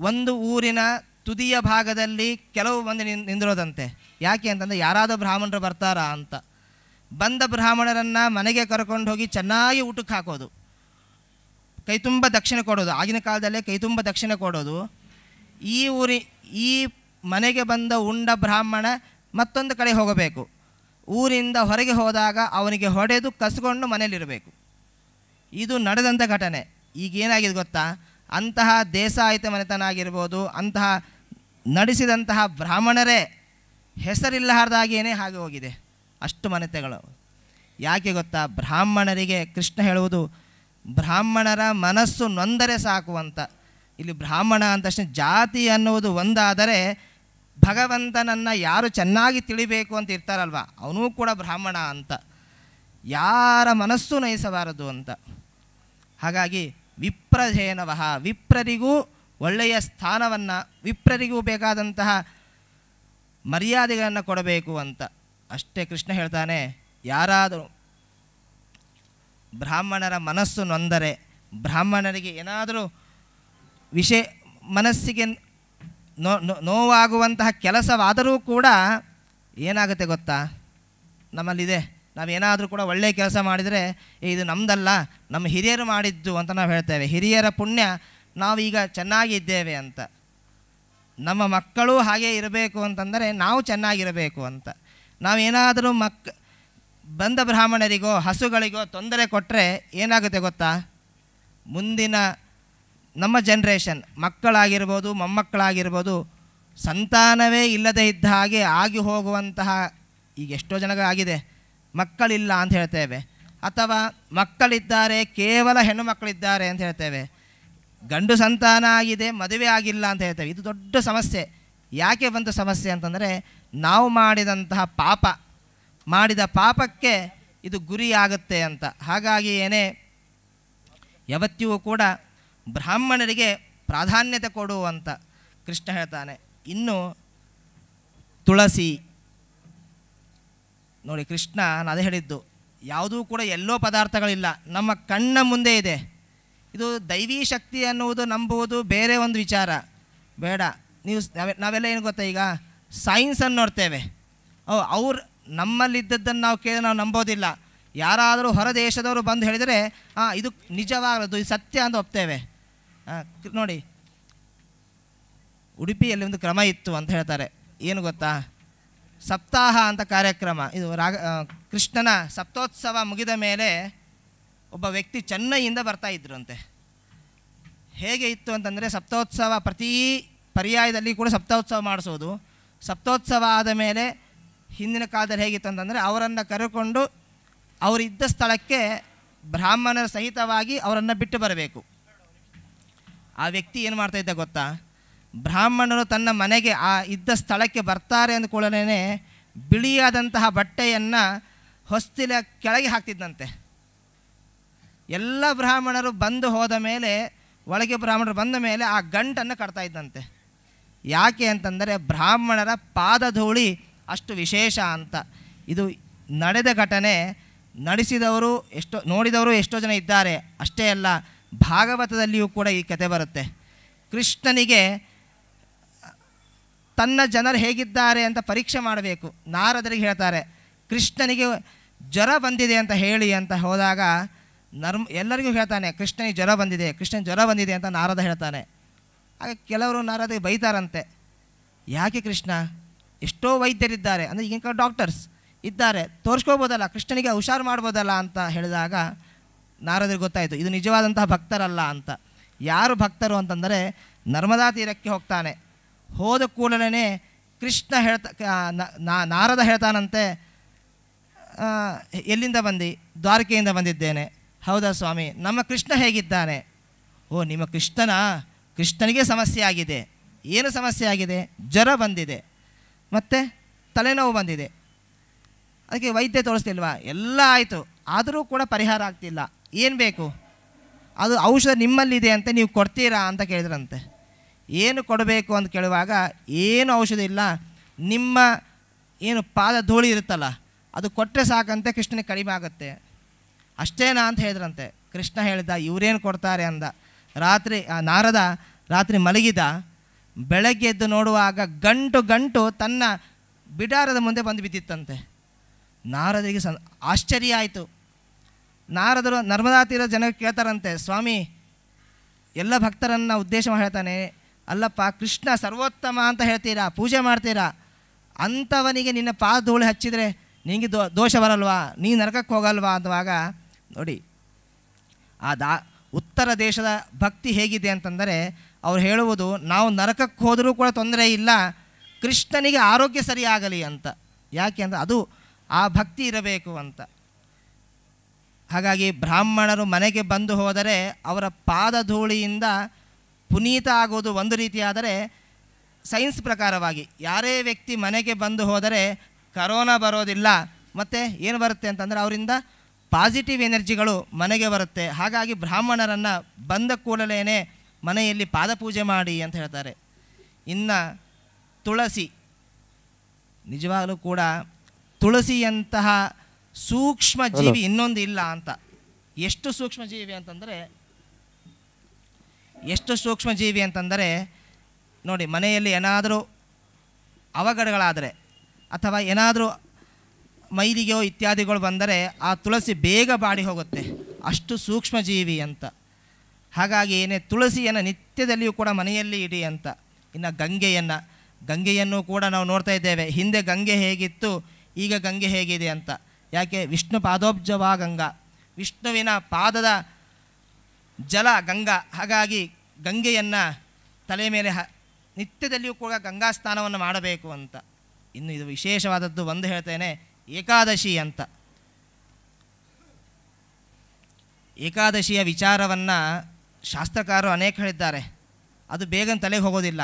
ಒಂದು ಊರಿನ ತುದಿಯ ಭಾಗದಲ್ಲಿ ಕೆಲವು ಮಂದಿ ನಿಂದಿರೋದಂತೆ ಯಾಕೆ ಅಂತಂದರೆ ಯಾರಾದರೂ ಬ್ರಾಹ್ಮಣರು ಬರ್ತಾರಾ ಅಂತ ಬಂದ ಬ್ರಾಹ್ಮಣರನ್ನು ಮನೆಗೆ ಕರ್ಕೊಂಡು ಹೋಗಿ ಚೆನ್ನಾಗಿ ಊಟಕ್ಕೆ ಹಾಕೋದು ಕೈ ತುಂಬ ದಕ್ಷಿಣ ಕೊಡೋದು ಆಗಿನ ಕಾಲದಲ್ಲೇ ಕೈ ತುಂಬ ದಕ್ಷಿಣ ಕೊಡೋದು ಈ ಊರಿ ಈ ಮನೆಗೆ ಬಂದ ಉಂಡ ಬ್ರಾಹ್ಮಣ ಮತ್ತೊಂದು ಕಡೆ ಹೋಗಬೇಕು ಊರಿಂದ ಹೊರಗೆ ಹೋದಾಗ ಅವನಿಗೆ ಹೊಡೆದು ಕಸ್ಕೊಂಡು ಮನೆಯಲ್ಲಿರಬೇಕು ಇದು ನಡೆದಂಥ ಘಟನೆ ಈಗೇನಾಗಿದೆ ಗೊತ್ತಾ ಅಂತಹ ದೇಸಾಯಿತ ಮನೆತನ ಆಗಿರ್ಬೋದು ಅಂತಹ ನಡೆಸಿದಂತಹ ಬ್ರಾಹ್ಮಣರೇ ಹೆಸರಿಲ್ಲಾರ್ದಾಗೇನೇ ಹಾಗೆ ಹೋಗಿದೆ ಅಷ್ಟು ಮನೆತೆಗಳು ಯಾಕೆ ಗೊತ್ತಾ ಬ್ರಾಹ್ಮಣರಿಗೆ ಕೃಷ್ಣ ಹೇಳುವುದು ಬ್ರಾಹ್ಮಣರ ಮನಸ್ಸು ನೊಂದರೆ ಸಾಕು ಅಂತ ಇಲ್ಲಿ ಬ್ರಾಹ್ಮಣ ಅಂದ ತಕ್ಷಣ ಜಾತಿ ಅನ್ನುವುದು ಒಂದಾದರೆ ಭಗವಂತನನ್ನು ಯಾರು ಚೆನ್ನಾಗಿ ತಿಳಿಬೇಕು ಅಂತ ಇರ್ತಾರಲ್ವ ಅವನೂ ಕೂಡ ಬ್ರಾಹ್ಮಣ ಅಂತ ಯಾರ ಮನಸ್ಸು ನಯಿಸಬಾರದು ಅಂತ ಹಾಗಾಗಿ ವಿಪ್ರಧೇನವಹ ವಿಪ್ರರಿಗೂ ಒಳ್ಳೆಯ ಸ್ಥಾನವನ್ನು ವಿಪ್ರರಿಗೂ ಬೇಕಾದಂತಹ ಮರ್ಯಾದೆಗಳನ್ನು ಕೊಡಬೇಕು ಅಂತ ಅಷ್ಟೇ ಕೃಷ್ಣ ಹೇಳ್ತಾನೆ ಯಾರಾದರೂ ಬ್ರಾಹ್ಮಣರ ಮನಸ್ಸು ನೊಂದರೆ ಬ್ರಾಹ್ಮಣರಿಗೆ ಏನಾದರೂ ವಿಷಯ ಮನಸ್ಸಿಗೆ ನೋ ನೋವಾಗುವಂತಹ ಕೆಲಸವಾದರೂ ಕೂಡ ಏನಾಗುತ್ತೆ ಗೊತ್ತಾ ನಮ್ಮಲ್ಲಿದೆ ನಾವೇನಾದರೂ ಕೂಡ ಒಳ್ಳೆಯ ಕೆಲಸ ಮಾಡಿದರೆ ಇದು ನಮ್ಮದಲ್ಲ ನಮ್ಮ ಹಿರಿಯರು ಮಾಡಿದ್ದು ಅಂತ ನಾವು ಹೇಳ್ತೇವೆ ಹಿರಿಯರ ಪುಣ್ಯ ನಾವೀಗ ಚೆನ್ನಾಗಿದ್ದೇವೆ ಅಂತ ನಮ್ಮ ಮಕ್ಕಳು ಹಾಗೆ ಇರಬೇಕು ಅಂತಂದರೆ ನಾವು ಚೆನ್ನಾಗಿರಬೇಕು ಅಂತ ನಾವೇನಾದರೂ ಮಕ್ ಬಂದ ಬ್ರಾಹ್ಮಣರಿಗೋ ಹಸುಗಳಿಗೋ ತೊಂದರೆ ಕೊಟ್ಟರೆ ಏನಾಗುತ್ತೆ ಗೊತ್ತಾ ಮುಂದಿನ ನಮ್ಮ ಜನ್ರೇಷನ್ ಮಕ್ಕಳಾಗಿರ್ಬೋದು ಮೊಮ್ಮಕ್ಕಳಾಗಿರ್ಬೋದು ಸಂತಾನವೇ ಇಲ್ಲದೆ ಇದ್ದ ಹಾಗೆ ಆಗಿ ಹೋಗುವಂತಹ ಈಗ ಎಷ್ಟೋ ಆಗಿದೆ ಮಕ್ಕಳಿಲ್ಲ ಅಂತ ಹೇಳ್ತೇವೆ ಅಥವಾ ಮಕ್ಕಳಿದ್ದಾರೆ ಕೇವಲ ಹೆಣ್ಣು ಮಕ್ಕಳಿದ್ದಾರೆ ಅಂತ ಹೇಳ್ತೇವೆ ಗಂಡು ಸಂತಾನ ಆಗಿದೆ ಮದುವೆ ಆಗಿಲ್ಲ ಅಂತ ಹೇಳ್ತೇವೆ ಇದು ದೊಡ್ಡ ಸಮಸ್ಯೆ ಯಾಕೆ ಒಂದು ಸಮಸ್ಯೆ ಅಂತಂದರೆ ನಾವು ಮಾಡಿದಂತಹ ಪಾಪ ಮಾಡಿದ ಪಾಪಕ್ಕೆ ಇದು ಗುರಿಯಾಗುತ್ತೆ ಅಂತ ಹಾಗಾಗಿ ಏನೇ ಯಾವತ್ತಿಯೂ ಕೂಡ ಬ್ರಾಹ್ಮಣರಿಗೆ ಪ್ರಾಧಾನ್ಯತೆ ಅಂತ ಕೃಷ್ಣ ಹೇಳ್ತಾನೆ ಇನ್ನು ತುಳಸಿ ನೋಡಿ ಕೃಷ್ಣ ನಾನು ಅದೇ ಹೇಳಿದ್ದು ಯಾವುದೂ ಕೂಡ ಎಲ್ಲೋ ಪದಾರ್ಥಗಳಿಲ್ಲ ನಮ್ಮ ಕಣ್ಣ ಮುಂದೆ ಇದೆ ಇದು ದೈವೀ ಶಕ್ತಿ ಅನ್ನುವುದು ನಂಬುವುದು ಬೇರೆ ಒಂದು ವಿಚಾರ ಬೇಡ ನೀವು ನಾವೆಲ್ಲ ಏನು ಗೊತ್ತಾ ಈಗ ಸೈನ್ಸನ್ನು ಅನ್ನು ನೋಡ್ತೇವೆ ಅವ್ರು ನಮ್ಮಲ್ಲಿದ್ದದ್ದನ್ನು ನಾವು ಕೇಳಿ ನಾವು ನಂಬೋದಿಲ್ಲ ಯಾರಾದರೂ ಹೊರ ದೇಶದವರು ಬಂದು ಹೇಳಿದರೆ ಹಾಂ ಇದು ನಿಜವಾಗದು ಇದು ಸತ್ಯ ಅಂತ ಒಪ್ತೇವೆ ನೋಡಿ ಉಡುಪಿಯಲ್ಲಿ ಒಂದು ಕ್ರಮ ಇತ್ತು ಅಂತ ಹೇಳ್ತಾರೆ ಏನು ಗೊತ್ತಾ ಸಪ್ತಾಹ ಅಂತ ಕಾರ್ಯಕ್ರಮ ಇದು ರಾಗ ಕೃಷ್ಣನ ಸಪ್ತೋತ್ಸವ ಮುಗಿದ ಮೇಲೆ ಒಬ್ಬ ವ್ಯಕ್ತಿ ಚೆನ್ನೈಯಿಂದ ಬರ್ತಾ ಇದ್ರಂತೆ ಹೇಗೆ ಇತ್ತು ಅಂತಂದರೆ ಸಪ್ತೋತ್ಸವ ಪ್ರತಿ ಪರ್ಯಾಯದಲ್ಲಿ ಕೂಡ ಸಪ್ತೋತ್ಸವ ಮಾಡಿಸೋದು ಸಪ್ತೋತ್ಸವ ಆದ ಮೇಲೆ ಹಿಂದಿನ ಕಾಲದಲ್ಲಿ ಹೇಗಿತ್ತು ಅಂತಂದರೆ ಅವರನ್ನು ಕರೆಕೊಂಡು ಅವರಿದ್ದ ಸ್ಥಳಕ್ಕೆ ಬ್ರಾಹ್ಮಣರ ಸಹಿತವಾಗಿ ಅವರನ್ನು ಬಿಟ್ಟು ಬರಬೇಕು ಆ ವ್ಯಕ್ತಿ ಏನು ಮಾಡ್ತಾಯಿದ್ದೆ ಗೊತ್ತಾ ಬ್ರಾಹ್ಮಣರು ತನ್ನ ಮನೆಗೆ ಆ ಇದ್ದ ಸ್ಥಳಕ್ಕೆ ಬರ್ತಾರೆ ಅಂದ್ಕೊಳ್ಳೇ ಬಿಳಿಯಾದಂತಹ ಬಟ್ಟೆಯನ್ನು ಹೊಸ್ತಿಲ ಕೆಳಗೆ ಹಾಕ್ತಿದ್ದಂತೆ ಎಲ್ಲ ಬ್ರಾಹ್ಮಣರು ಬಂದು ಹೋದ ಮೇಲೆ ಒಳಗೆ ಬ್ರಾಹ್ಮಣರು ಬಂದ ಮೇಲೆ ಆ ಗಂಟನ್ನು ಕಟ್ತಾ ಇದ್ದಂತೆ ಯಾಕೆ ಅಂತಂದರೆ ಬ್ರಾಹ್ಮಣರ ಪಾದಧೂಳಿ ಅಷ್ಟು ವಿಶೇಷ ಅಂತ ಇದು ನಡೆದ ಘಟನೆ ನಡೆಸಿದವರು ಎಷ್ಟೋ ನೋಡಿದವರು ಎಷ್ಟೋ ಜನ ಇದ್ದಾರೆ ಅಷ್ಟೇ ಅಲ್ಲ ಭಾಗವತದಲ್ಲಿಯೂ ಕೂಡ ಈ ಕತೆ ಬರುತ್ತೆ ಕೃಷ್ಣನಿಗೆ ತನ್ನ ಜನರು ಹೇಗಿದ್ದಾರೆ ಅಂತ ಪರೀಕ್ಷೆ ಮಾಡಬೇಕು ನಾರದರಿಗೆ ಹೇಳ್ತಾರೆ ಕೃಷ್ಣನಿಗೆ ಜ್ವರ ಬಂದಿದೆ ಅಂತ ಹೇಳಿ ಅಂತ ಹೋದಾಗ ನರ್ಮ್ ಎಲ್ಲರಿಗೂ ಹೇಳ್ತಾನೆ ಕೃಷ್ಣನಿಗೆ ಜ್ವರ ಬಂದಿದೆ ಕೃಷ್ಣನ ಜ್ವರ ಬಂದಿದೆ ಅಂತ ನಾರದ ಹೇಳ್ತಾನೆ ಆಗ ಕೆಲವರು ನಾರದಿಗೆ ಬೈತಾರಂತೆ ಯಾಕೆ ಕೃಷ್ಣ ಎಷ್ಟೋ ವೈದ್ಯರಿದ್ದಾರೆ ಅಂದರೆ ಈಗಿನ ಕಾಲ ಡಾಕ್ಟರ್ಸ್ ಇದ್ದಾರೆ ತೋರಿಸ್ಕೋಬೋದಲ್ಲ ಕೃಷ್ಣನಿಗೆ ಹುಷಾರು ಮಾಡ್ಬೋದಲ್ಲ ಅಂತ ಹೇಳಿದಾಗ ನಾರದ್ರಿಗೆ ಗೊತ್ತಾಯಿತು ಇದು ನಿಜವಾದಂತಹ ಭಕ್ತರಲ್ಲ ಅಂತ ಯಾರು ಭಕ್ತರು ಅಂತಂದರೆ ನರ್ಮದಾ ತೀರಕ್ಕೆ ಹೋಗ್ತಾನೆ ಹೋದ ಕೂಡಲೇ ಕೃಷ್ಣ ಹೇಳ್ತಾ ನಾರದ ಹೇಳ್ತಾನಂತೆ ಎಲ್ಲಿಂದ ಬಂದು ದ್ವಾರಕೆಯಿಂದ ಬಂದಿದ್ದೇನೆ ಹೌದಾ ಸ್ವಾಮಿ ನಮ್ಮ ಕೃಷ್ಣ ಹೇಗಿದ್ದಾನೆ ಓ ನಿಮ್ಮ ಕೃಷ್ಣನ ಕೃಷ್ಣನಿಗೆ ಸಮಸ್ಯೆ ಆಗಿದೆ ಏನು ಸಮಸ್ಯೆ ಆಗಿದೆ ಜ್ವರ ಬಂದಿದೆ ಮತ್ತು ತಲೆನೋವು ಬಂದಿದೆ ಅದಕ್ಕೆ ವೈದ್ಯ ತೋರಿಸ್ತಿಲ್ವಾ ಎಲ್ಲ ಆಯಿತು ಆದರೂ ಕೂಡ ಪರಿಹಾರ ಆಗ್ತಿಲ್ಲ ಏನು ಬೇಕು ಅದು ಔಷಧ ನಿಮ್ಮಲ್ಲಿದೆ ಅಂತ ನೀವು ಕೊಡ್ತೀರಾ ಅಂತ ಕೇಳಿದ್ರಂತೆ ಏನು ಕೊಡಬೇಕು ಅಂತ ಕೇಳುವಾಗ ಏನು ಔಷಧ ಇಲ್ಲ ನಿಮ್ಮ ಏನು ಪಾದ ಧೂಳಿ ಇರುತ್ತಲ್ಲ ಅದು ಕೊಟ್ಟರೆ ಸಾಕಂತೆ ಕೃಷ್ಣನಿಗೆ ಕಡಿಮೆ ಆಗುತ್ತೆ ಅಷ್ಟೇನಾ ಅಂತ ಹೇಳಿದ್ರಂತೆ ಕೃಷ್ಣ ಹೇಳಿದ ಇವರೇನು ಕೊಡ್ತಾರೆ ಅಂದ ರಾತ್ರಿ ಆ ನಾರದ ರಾತ್ರಿ ಮಲಗಿದ ಬೆಳಗ್ಗೆ ಎದ್ದು ನೋಡುವಾಗ ಗಂಟು ಗಂಟು ತನ್ನ ಬಿಡಾರದ ಮುಂದೆ ಬಂದು ಬಿದ್ದಿತ್ತಂತೆ ನಾರದರಿಗೆ ಸಂ ಆಶ್ಚರ್ಯ ಆಯಿತು ನಾರದರು ನರ್ಮದಾ ತೀರ ಜನ ಕೇಳ್ತಾರಂತೆ ಸ್ವಾಮಿ ಎಲ್ಲ ಭಕ್ತರನ್ನು ಉದ್ದೇಶ ಹೇಳ್ತಾನೆ ಅಲ್ಲಪ್ಪ ಕೃಷ್ಣ ಸರ್ವೋತ್ತಮ ಅಂತ ಹೇಳ್ತೀರಾ ಪೂಜೆ ಮಾಡ್ತೀರಾ ಅಂಥವನಿಗೆ ನಿನ್ನ ಪಾದ ಧೂಳು ಹಚ್ಚಿದರೆ ನಿನಗೆ ದೋ ದೋಷ ಬರಲ್ವಾ ನೀ ನರಕಕ್ಕೆ ಹೋಗಲ್ವಾ ಅನ್ನುವಾಗ ನೋಡಿ ಆ ದಾ ಉತ್ತರ ದೇಶದ ಭಕ್ತಿ ಹೇಗಿದೆ ಅಂತಂದರೆ ಅವ್ರು ಹೇಳುವುದು ನಾವು ನರಕಕ್ಕೆ ಹೋದರೂ ಕೂಡ ತೊಂದರೆ ಇಲ್ಲ ಕೃಷ್ಣನಿಗೆ ಆರೋಗ್ಯ ಸರಿಯಾಗಲಿ ಅಂತ ಯಾಕೆ ಅಂದರೆ ಅದು ಆ ಭಕ್ತಿ ಇರಬೇಕು ಅಂತ ಹಾಗಾಗಿ ಬ್ರಾಹ್ಮಣರು ಮನೆಗೆ ಬಂದು ಹೋದರೆ ಅವರ ಪಾದ ಧೂಳಿಯಿಂದ ಪುನೀತ ಆಗೋದು ಒಂದು ರೀತಿಯಾದರೆ ಸೈನ್ಸ್ ಪ್ರಕಾರವಾಗಿ ಯಾರೇ ವ್ಯಕ್ತಿ ಮನೆಗೆ ಬಂದು ಹೋದರೆ ಕರೋನಾ ಬರೋದಿಲ್ಲ ಮತ್ತು ಏನು ಬರುತ್ತೆ ಅಂತಂದರೆ ಅವರಿಂದ ಪಾಸಿಟಿವ್ ಎನರ್ಜಿಗಳು ಮನೆಗೆ ಬರುತ್ತೆ ಹಾಗಾಗಿ ಬ್ರಾಹ್ಮಣರನ್ನು ಬಂದ ಕೂಡಲೇ ಮನೆಯಲ್ಲಿ ಪಾದಪೂಜೆ ಮಾಡಿ ಅಂತ ಹೇಳ್ತಾರೆ ಇನ್ನು ತುಳಸಿ ನಿಜವಾಗಲೂ ಕೂಡ ತುಳಸಿಯಂತಹ ಸೂಕ್ಷ್ಮ ಜೀವಿ ಇನ್ನೊಂದು ಇಲ್ಲ ಅಂತ ಎಷ್ಟು ಸೂಕ್ಷ್ಮ ಜೀವಿ ಅಂತಂದರೆ ಎಷ್ಟು ಸೂಕ್ಷ್ಮ ಜೀವಿ ಅಂತಂದರೆ ನೋಡಿ ಮನೆಯಲ್ಲಿ ಏನಾದರೂ ಅವಘಡಗಳಾದರೆ ಅಥವಾ ಏನಾದರೂ ಮೈಲಿಗೆಯೋ ಇತ್ಯಾದಿಗಳು ಬಂದರೆ ಆ ತುಳಸಿ ಬೇಗ ಬಾಡಿ ಹೋಗುತ್ತೆ ಅಷ್ಟು ಸೂಕ್ಷ್ಮ ಜೀವಿ ಅಂತ ಹಾಗಾಗಿ ಏನೇ ತುಳಸಿಯನ್ನು ನಿತ್ಯದಲ್ಲಿಯೂ ಕೂಡ ಮನೆಯಲ್ಲಿ ಇಡಿ ಅಂತ ಇನ್ನು ಗಂಗೆಯನ್ನು ಗಂಗೆಯನ್ನು ಕೂಡ ನಾವು ನೋಡ್ತಾ ಇದ್ದೇವೆ ಹಿಂದೆ ಗಂಗೆ ಹೇಗಿತ್ತು ಈಗ ಗಂಗೆ ಹೇಗಿದೆ ಅಂತ ಯಾಕೆ ವಿಷ್ಣು ಪಾದೋಬ್ಜವ ಗಂಗಾ ವಿಷ್ಣುವಿನ ಪಾದದ ಜಲ ಗಂಗಾ ಹಾಗಾಗಿ ಗಂಗೆಯನ್ನು ತಲೆ ಮೇಲೆ ಹ ನಿತ್ಯದಲ್ಲಿಯೂ ಕೂಡ ಗಂಗಾ ಸ್ನಾನವನ್ನು ಮಾಡಬೇಕು ಅಂತ ಇನ್ನು ಇದು ವಿಶೇಷವಾದದ್ದು ಒಂದು ಹೇಳ್ತೇನೆ ಏಕಾದಶಿ ಅಂತ ಏಕಾದಶಿಯ ವಿಚಾರವನ್ನು ಶಾಸ್ತ್ರಕಾರರು ಅನೇಕ ಹೇಳಿದ್ದಾರೆ ಅದು ಬೇಗನೆ ತಲೆಗೆ ಹೋಗೋದಿಲ್ಲ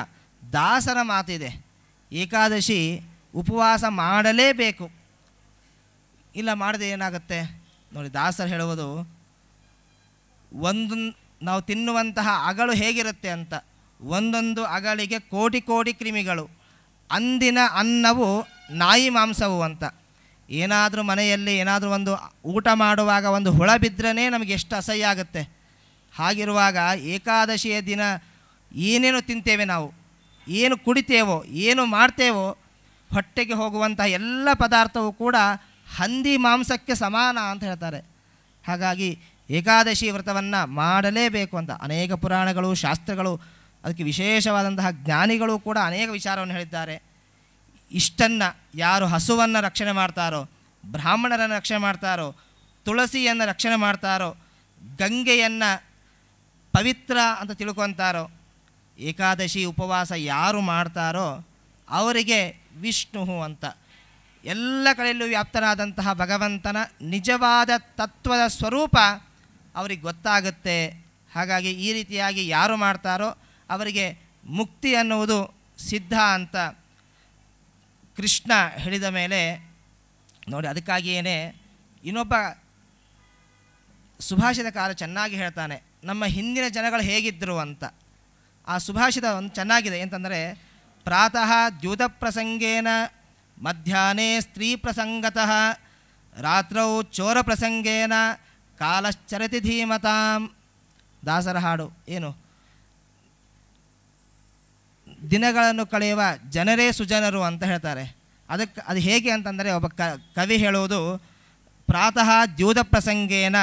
ದಾಸರ ಮಾತಿದೆ ಏಕಾದಶಿ ಉಪವಾಸ ಮಾಡಲೇಬೇಕು ಇಲ್ಲ ಮಾಡದೆ ಏನಾಗುತ್ತೆ ನೋಡಿ ದಾಸರು ಹೇಳುವುದು ಒಂದು ನಾವು ತಿನ್ನುವಂತಹ ಅಗಳು ಹೇಗಿರುತ್ತೆ ಅಂತ ಒಂದೊಂದು ಅಗಳಿಗೆ ಕೋಟಿ ಕೋಟಿ ಕ್ರಿಮಿಗಳು ಅಂದಿನ ಅನ್ನವು ನಾಯಿ ಮಾಂಸವು ಅಂತ ಏನಾದರೂ ಮನೆಯಲ್ಲಿ ಏನಾದರೂ ಒಂದು ಊಟ ಮಾಡುವಾಗ ಒಂದು ಹುಳ ಬಿದ್ದರೆ ನಮಗೆ ಎಷ್ಟು ಅಸಹ್ಯ ಆಗುತ್ತೆ ಹಾಗಿರುವಾಗ ಏಕಾದಶಿಯ ದಿನ ಏನೇನು ತಿಂತೇವೆ ನಾವು ಏನು ಕುಡಿತೇವೋ ಏನು ಮಾಡ್ತೇವೋ ಹೊಟ್ಟೆಗೆ ಹೋಗುವಂತಹ ಎಲ್ಲ ಪದಾರ್ಥವೂ ಕೂಡ ಹಂದಿ ಮಾಂಸಕ್ಕೆ ಸಮಾನ ಅಂತ ಹೇಳ್ತಾರೆ ಹಾಗಾಗಿ ಏಕಾದಶಿ ವ್ರತವನ್ನು ಮಾಡಲೇಬೇಕು ಅಂತ ಅನೇಕ ಪುರಾಣಗಳು ಶಾಸ್ತ್ರಗಳು ಅದಕ್ಕೆ ವಿಶೇಷವಾದಂತಹ ಜ್ಞಾನಿಗಳು ಕೂಡ ಅನೇಕ ವಿಚಾರವನ್ನು ಹೇಳಿದ್ದಾರೆ ಇಷ್ಟನ್ನು ಯಾರು ಹಸುವನ್ನು ರಕ್ಷಣೆ ಮಾಡ್ತಾರೋ ಬ್ರಾಹ್ಮಣರನ್ನು ರಕ್ಷಣೆ ಮಾಡ್ತಾರೋ ತುಳಸಿಯನ್ನು ರಕ್ಷಣೆ ಮಾಡ್ತಾರೋ ಗಂಗೆಯನ್ನು ಪವಿತ್ರ ಅಂತ ತಿಳ್ಕೊತಾರೋ ಏಕಾದಶಿ ಉಪವಾಸ ಯಾರು ಮಾಡ್ತಾರೋ ಅವರಿಗೆ ವಿಷ್ಣು ಅಂತ ಎಲ್ಲ ಕಡೆಯಲ್ಲೂ ವ್ಯಾಪ್ತನಾದಂತಹ ಭಗವಂತನ ನಿಜವಾದ ತತ್ವದ ಸ್ವರೂಪ ಅವರಿಗೆ ಗೊತ್ತಾಗುತ್ತೆ ಹಾಗಾಗಿ ಈ ರೀತಿಯಾಗಿ ಯಾರು ಮಾಡ್ತಾರೋ ಅವರಿಗೆ ಮುಕ್ತಿ ಅನ್ನುವುದು ಸಿದ್ಧ ಅಂತ ಕೃಷ್ಣ ಹೇಳಿದ ಮೇಲೆ ನೋಡಿ ಅದಕ್ಕಾಗಿಯೇ ಇನ್ನೊಬ್ಬ ಸುಭಾಷಿತಕಾರ ಚೆನ್ನಾಗಿ ಹೇಳ್ತಾನೆ ನಮ್ಮ ಹಿಂದಿನ ಜನಗಳು ಹೇಗಿದ್ದರು ಅಂತ ಆ ಸುಭಾಷಿತ ಒಂದು ಚೆನ್ನಾಗಿದೆ ಅಂತಂದರೆ ಪ್ರಾತಃ ದ್ಯೂತ ಪ್ರಸಂಗೇನ ಮಧ್ಯಾಹ್ನೇ ಸ್ತ್ರೀ ಪ್ರಸಂಗತಃ ರಾತ್ರೌ ಚೋರ ಪ್ರಸಂಗೇನ ಕಾಲಶ್ಚರತಿ ಧೀಮತಾಂ ದಾಸರ ಹಾಡು ಏನು ದಿನಗಳನ್ನು ಕಳೆಯುವ ಜನರೇ ಸುಜನರು ಅಂತ ಹೇಳ್ತಾರೆ ಅದಕ್ಕೆ ಅದು ಹೇಗೆ ಅಂತಂದರೆ ಒಬ್ಬ ಕವಿ ಹೇಳುವುದು ಪ್ರಾತಃ ದ್ಯೂತ ಪ್ರಸಂಗೇನ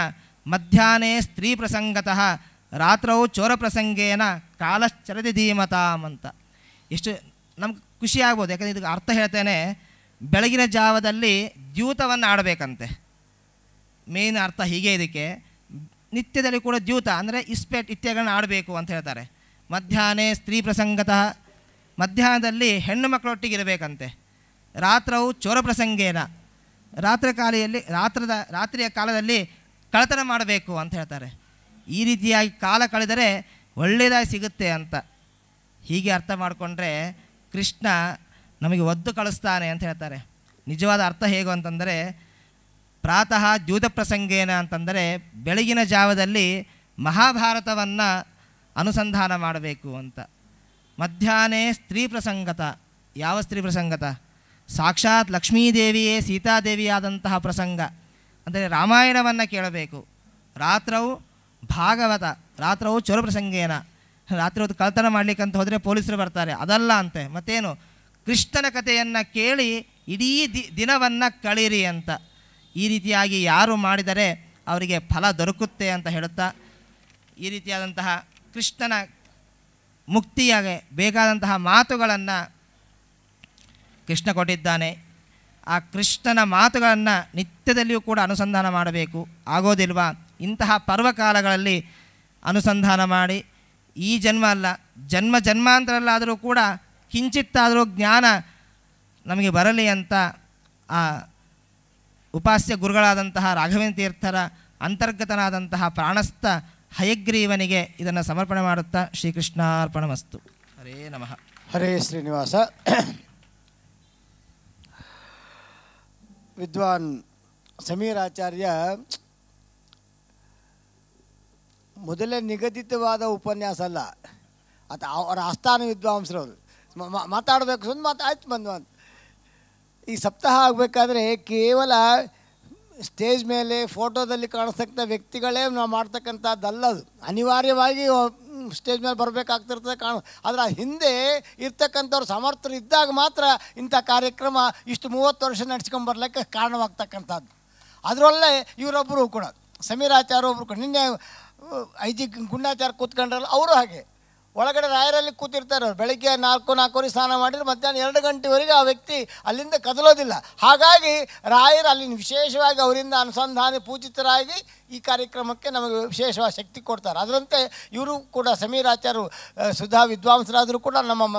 ಮಧ್ಯಾಹ್ನೇ ಸ್ತ್ರೀ ಪ್ರಸಂಗತಃ ರಾತ್ರವು ಚೋರ ಪ್ರಸಂಗೇನ ಕಾಲಶ್ಚರದಿ ಧೀಮತಾಮ್ ಅಂತ ಎಷ್ಟು ನಮ್ಗೆ ಖುಷಿ ಆಗ್ಬೋದು ಯಾಕಂದರೆ ಇದಕ್ಕೆ ಅರ್ಥ ಹೇಳ್ತೇನೆ ಬೆಳಗಿನ ಜಾವದಲ್ಲಿ ದ್ಯೂತವನ್ನು ಆಡಬೇಕಂತೆ ಮೇನ್ ಅರ್ಥ ಹೀಗೆ ಇದಕ್ಕೆ ನಿತ್ಯದಲ್ಲಿ ಕೂಡ ದ್ಯೂತ ಅಂದರೆ ಇಸ್ಪೆಟ್ ಇತ್ಯಾದಿಗಳನ್ನ ಆಡಬೇಕು ಅಂತ ಹೇಳ್ತಾರೆ ಮಧ್ಯಾಹ್ನ ಸ್ತ್ರೀ ಪ್ರಸಂಗತಃ ಮಧ್ಯಾಹ್ನದಲ್ಲಿ ಹೆಣ್ಣು ಮಕ್ಕಳೊಟ್ಟಿಗೆ ಇರಬೇಕಂತೆ ರಾತ್ರವು ಚೋರ ಪ್ರಸಂಗೇನ ರಾತ್ರಿ ಕಾಲೆಯಲ್ಲಿ ರಾತ್ರದ ರಾತ್ರಿಯ ಕಾಲದಲ್ಲಿ ಕಳತನ ಮಾಡಬೇಕು ಅಂತ ಹೇಳ್ತಾರೆ ಈ ರೀತಿಯಾಗಿ ಕಾಲ ಕಳೆದರೆ ಒಳ್ಳೆಯದಾಗಿ ಸಿಗುತ್ತೆ ಅಂತ ಹೀಗೆ ಅರ್ಥ ಮಾಡಿಕೊಂಡ್ರೆ ಕೃಷ್ಣ ನಮಗೆ ಒದ್ದು ಕಳಿಸ್ತಾನೆ ಅಂತ ಹೇಳ್ತಾರೆ ನಿಜವಾದ ಅರ್ಥ ಹೇಗು ಅಂತಂದರೆ ಪ್ರಾತಃ ದ್ಯೂತ ಪ್ರಸಂಗೇನ ಅಂತಂದರೆ ಬೆಳಗಿನ ಜಾವದಲ್ಲಿ ಮಹಾಭಾರತವನ್ನು ಅನುಸಂಧಾನ ಮಾಡಬೇಕು ಅಂತ ಮಧ್ಯಾಹ್ನ ಸ್ತ್ರೀ ಪ್ರಸಂಗತ ಯಾವ ಸ್ತ್ರೀ ಪ್ರಸಂಗತ ಸಾಕ್ಷಾತ್ ಲಕ್ಷ್ಮೀದೇವಿಯೇ ಸೀತಾದೇವಿಯಾದಂತಹ ಪ್ರಸಂಗ ಅಂದರೆ ರಾಮಾಯಣವನ್ನು ಕೇಳಬೇಕು ರಾತ್ರವು ಭಾಗವತ ರಾತ್ರವು ಚೋರ ಪ್ರಸಂಗೇನ ರಾತ್ರಿ ಹೊತ್ತು ಕಳ್ತನ ಮಾಡಲಿಕ್ಕೆ ಅಂತ ಹೋದರೆ ಪೊಲೀಸರು ಬರ್ತಾರೆ ಅದಲ್ಲ ಅಂತೆ ಮತ್ತೇನು ಕೃಷ್ಣನ ಕಥೆಯನ್ನು ಕೇಳಿ ಇಡೀ ದಿ ದಿನವನ್ನು ಕಳೀರಿ ಅಂತ ಈ ರೀತಿಯಾಗಿ ಯಾರು ಮಾಡಿದರೆ ಅವರಿಗೆ ಫಲ ದೊರಕುತ್ತೆ ಅಂತ ಹೇಳುತ್ತಾ ಈ ರೀತಿಯಾದಂತಹ ಕೃಷ್ಣನ ಮುಕ್ತಿಯಾಗೆ ಬೇಕಾದಂತಹ ಮಾತುಗಳನ್ನು ಕೃಷ್ಣ ಕೊಟ್ಟಿದ್ದಾನೆ ಆ ಕೃಷ್ಣನ ಮಾತುಗಳನ್ನು ನಿತ್ಯದಲ್ಲಿಯೂ ಕೂಡ ಅನುಸಂಧಾನ ಮಾಡಬೇಕು ಆಗೋದಿಲ್ವಾ ಇಂತಹ ಪರ್ವಕಾಲಗಳಲ್ಲಿ ಅನುಸಂಧಾನ ಮಾಡಿ ಈ ಜನ್ಮ ಅಲ್ಲ ಜನ್ಮ ಜನ್ಮಾಂತರಲ್ಲಾದರೂ ಕೂಡ ಕಿಂಚಿತ್ತಾದರೂ ಜ್ಞಾನ ನಮಗೆ ಬರಲಿ ಅಂತ ಆ ಉಪಾಸ್ಯ ಗುರುಗಳಾದಂತಹ ರಾಘವೇಂದ್ರ ತೀರ್ಥರ ಅಂತರ್ಗತನಾದಂತಹ ಪ್ರಾಣಸ್ಥ ಹಯಗ್ರೀವನಿಗೆ ಇದನ್ನು ಸಮರ್ಪಣೆ ಮಾಡುತ್ತಾ ಶ್ರೀಕೃಷ್ಣಾರ್ಪಣಮಸ್ತು ಹರೇ ನಮಃ ಹರೇ ಶ್ರೀನಿವಾಸ ವಿದ್ವಾನ್ ಸಮೀರಾಚಾರ್ಯ ಮೊದಲೇ ನಿಗದಿತವಾದ ಉಪನ್ಯಾಸ ಅಲ್ಲ ಅದು ಅವರ ಆಸ್ಥಾನ ವಿದ್ವಾಂಸರು ಅವರು ಮಾತಾಡಬೇಕು ಸುಮ್ಮನೆ ಮಾತಾಯ್ತು ಬಂದು ಈ ಸಪ್ತಾಹ ಆಗಬೇಕಾದ್ರೆ ಕೇವಲ ಸ್ಟೇಜ್ ಮೇಲೆ ಫೋಟೋದಲ್ಲಿ ಕಾಣಿಸ್ತಕ್ಕಂಥ ವ್ಯಕ್ತಿಗಳೇ ನಾವು ಮಾಡ್ತಕ್ಕಂಥದ್ದಲ್ಲ ಅದು ಅನಿವಾರ್ಯವಾಗಿ ಸ್ಟೇಜ್ ಮೇಲೆ ಬರಬೇಕಾಗ್ತಿರ್ತದೆ ಕಾಣ ಆದರೆ ಆ ಹಿಂದೆ ಇರ್ತಕ್ಕಂಥವ್ರು ಸಮರ್ಥರು ಇದ್ದಾಗ ಮಾತ್ರ ಇಂಥ ಕಾರ್ಯಕ್ರಮ ಇಷ್ಟು ಮೂವತ್ತು ವರ್ಷ ನಡೆಸ್ಕೊಂಬರ್ಲಿಕ್ಕೆ ಕಾರಣವಾಗ್ತಕ್ಕಂಥದ್ದು ಅದರಲ್ಲೇ ಇವರೊಬ್ಬರು ಕೂಡ ಸಮೀರಾಚಾರ ಒಬ್ಬರು ಕೂಡ ನಿನ್ನೆ ಐ ಜಿ ಗುಂಡಾಚಾರ ಕೂತ್ಕೊಂಡ್ರಲ್ಲ ಅವರು ಹಾಗೆ ಒಳಗಡೆ ರಾಯರಲ್ಲಿ ಕೂತಿರ್ತಾರೆ ಅವ್ರು ಬೆಳಗ್ಗೆ ನಾಲ್ಕು ನಾಲ್ಕೂವರೆ ಸ್ನಾನ ಮಾಡಿದ್ರು ಮಧ್ಯಾಹ್ನ ಎರಡು ಗಂಟೆವರೆಗೆ ಆ ವ್ಯಕ್ತಿ ಅಲ್ಲಿಂದ ಕದಲೋದಿಲ್ಲ ಹಾಗಾಗಿ ರಾಯರು ಅಲ್ಲಿ ವಿಶೇಷವಾಗಿ ಅವರಿಂದ ಅನುಸಂಧಾನ ಪೂಜಿತರಾಗಿ ಈ ಕಾರ್ಯಕ್ರಮಕ್ಕೆ ನಮಗೆ ವಿಶೇಷವಾದ ಶಕ್ತಿ ಕೊಡ್ತಾರೆ ಅದರಂತೆ ಇವರು ಕೂಡ ಸಮೀರಾಚಾರ್ಯರು ಸುಧಾ ವಿದ್ವಾಂಸರಾದರೂ ಕೂಡ ನಮ್ಮ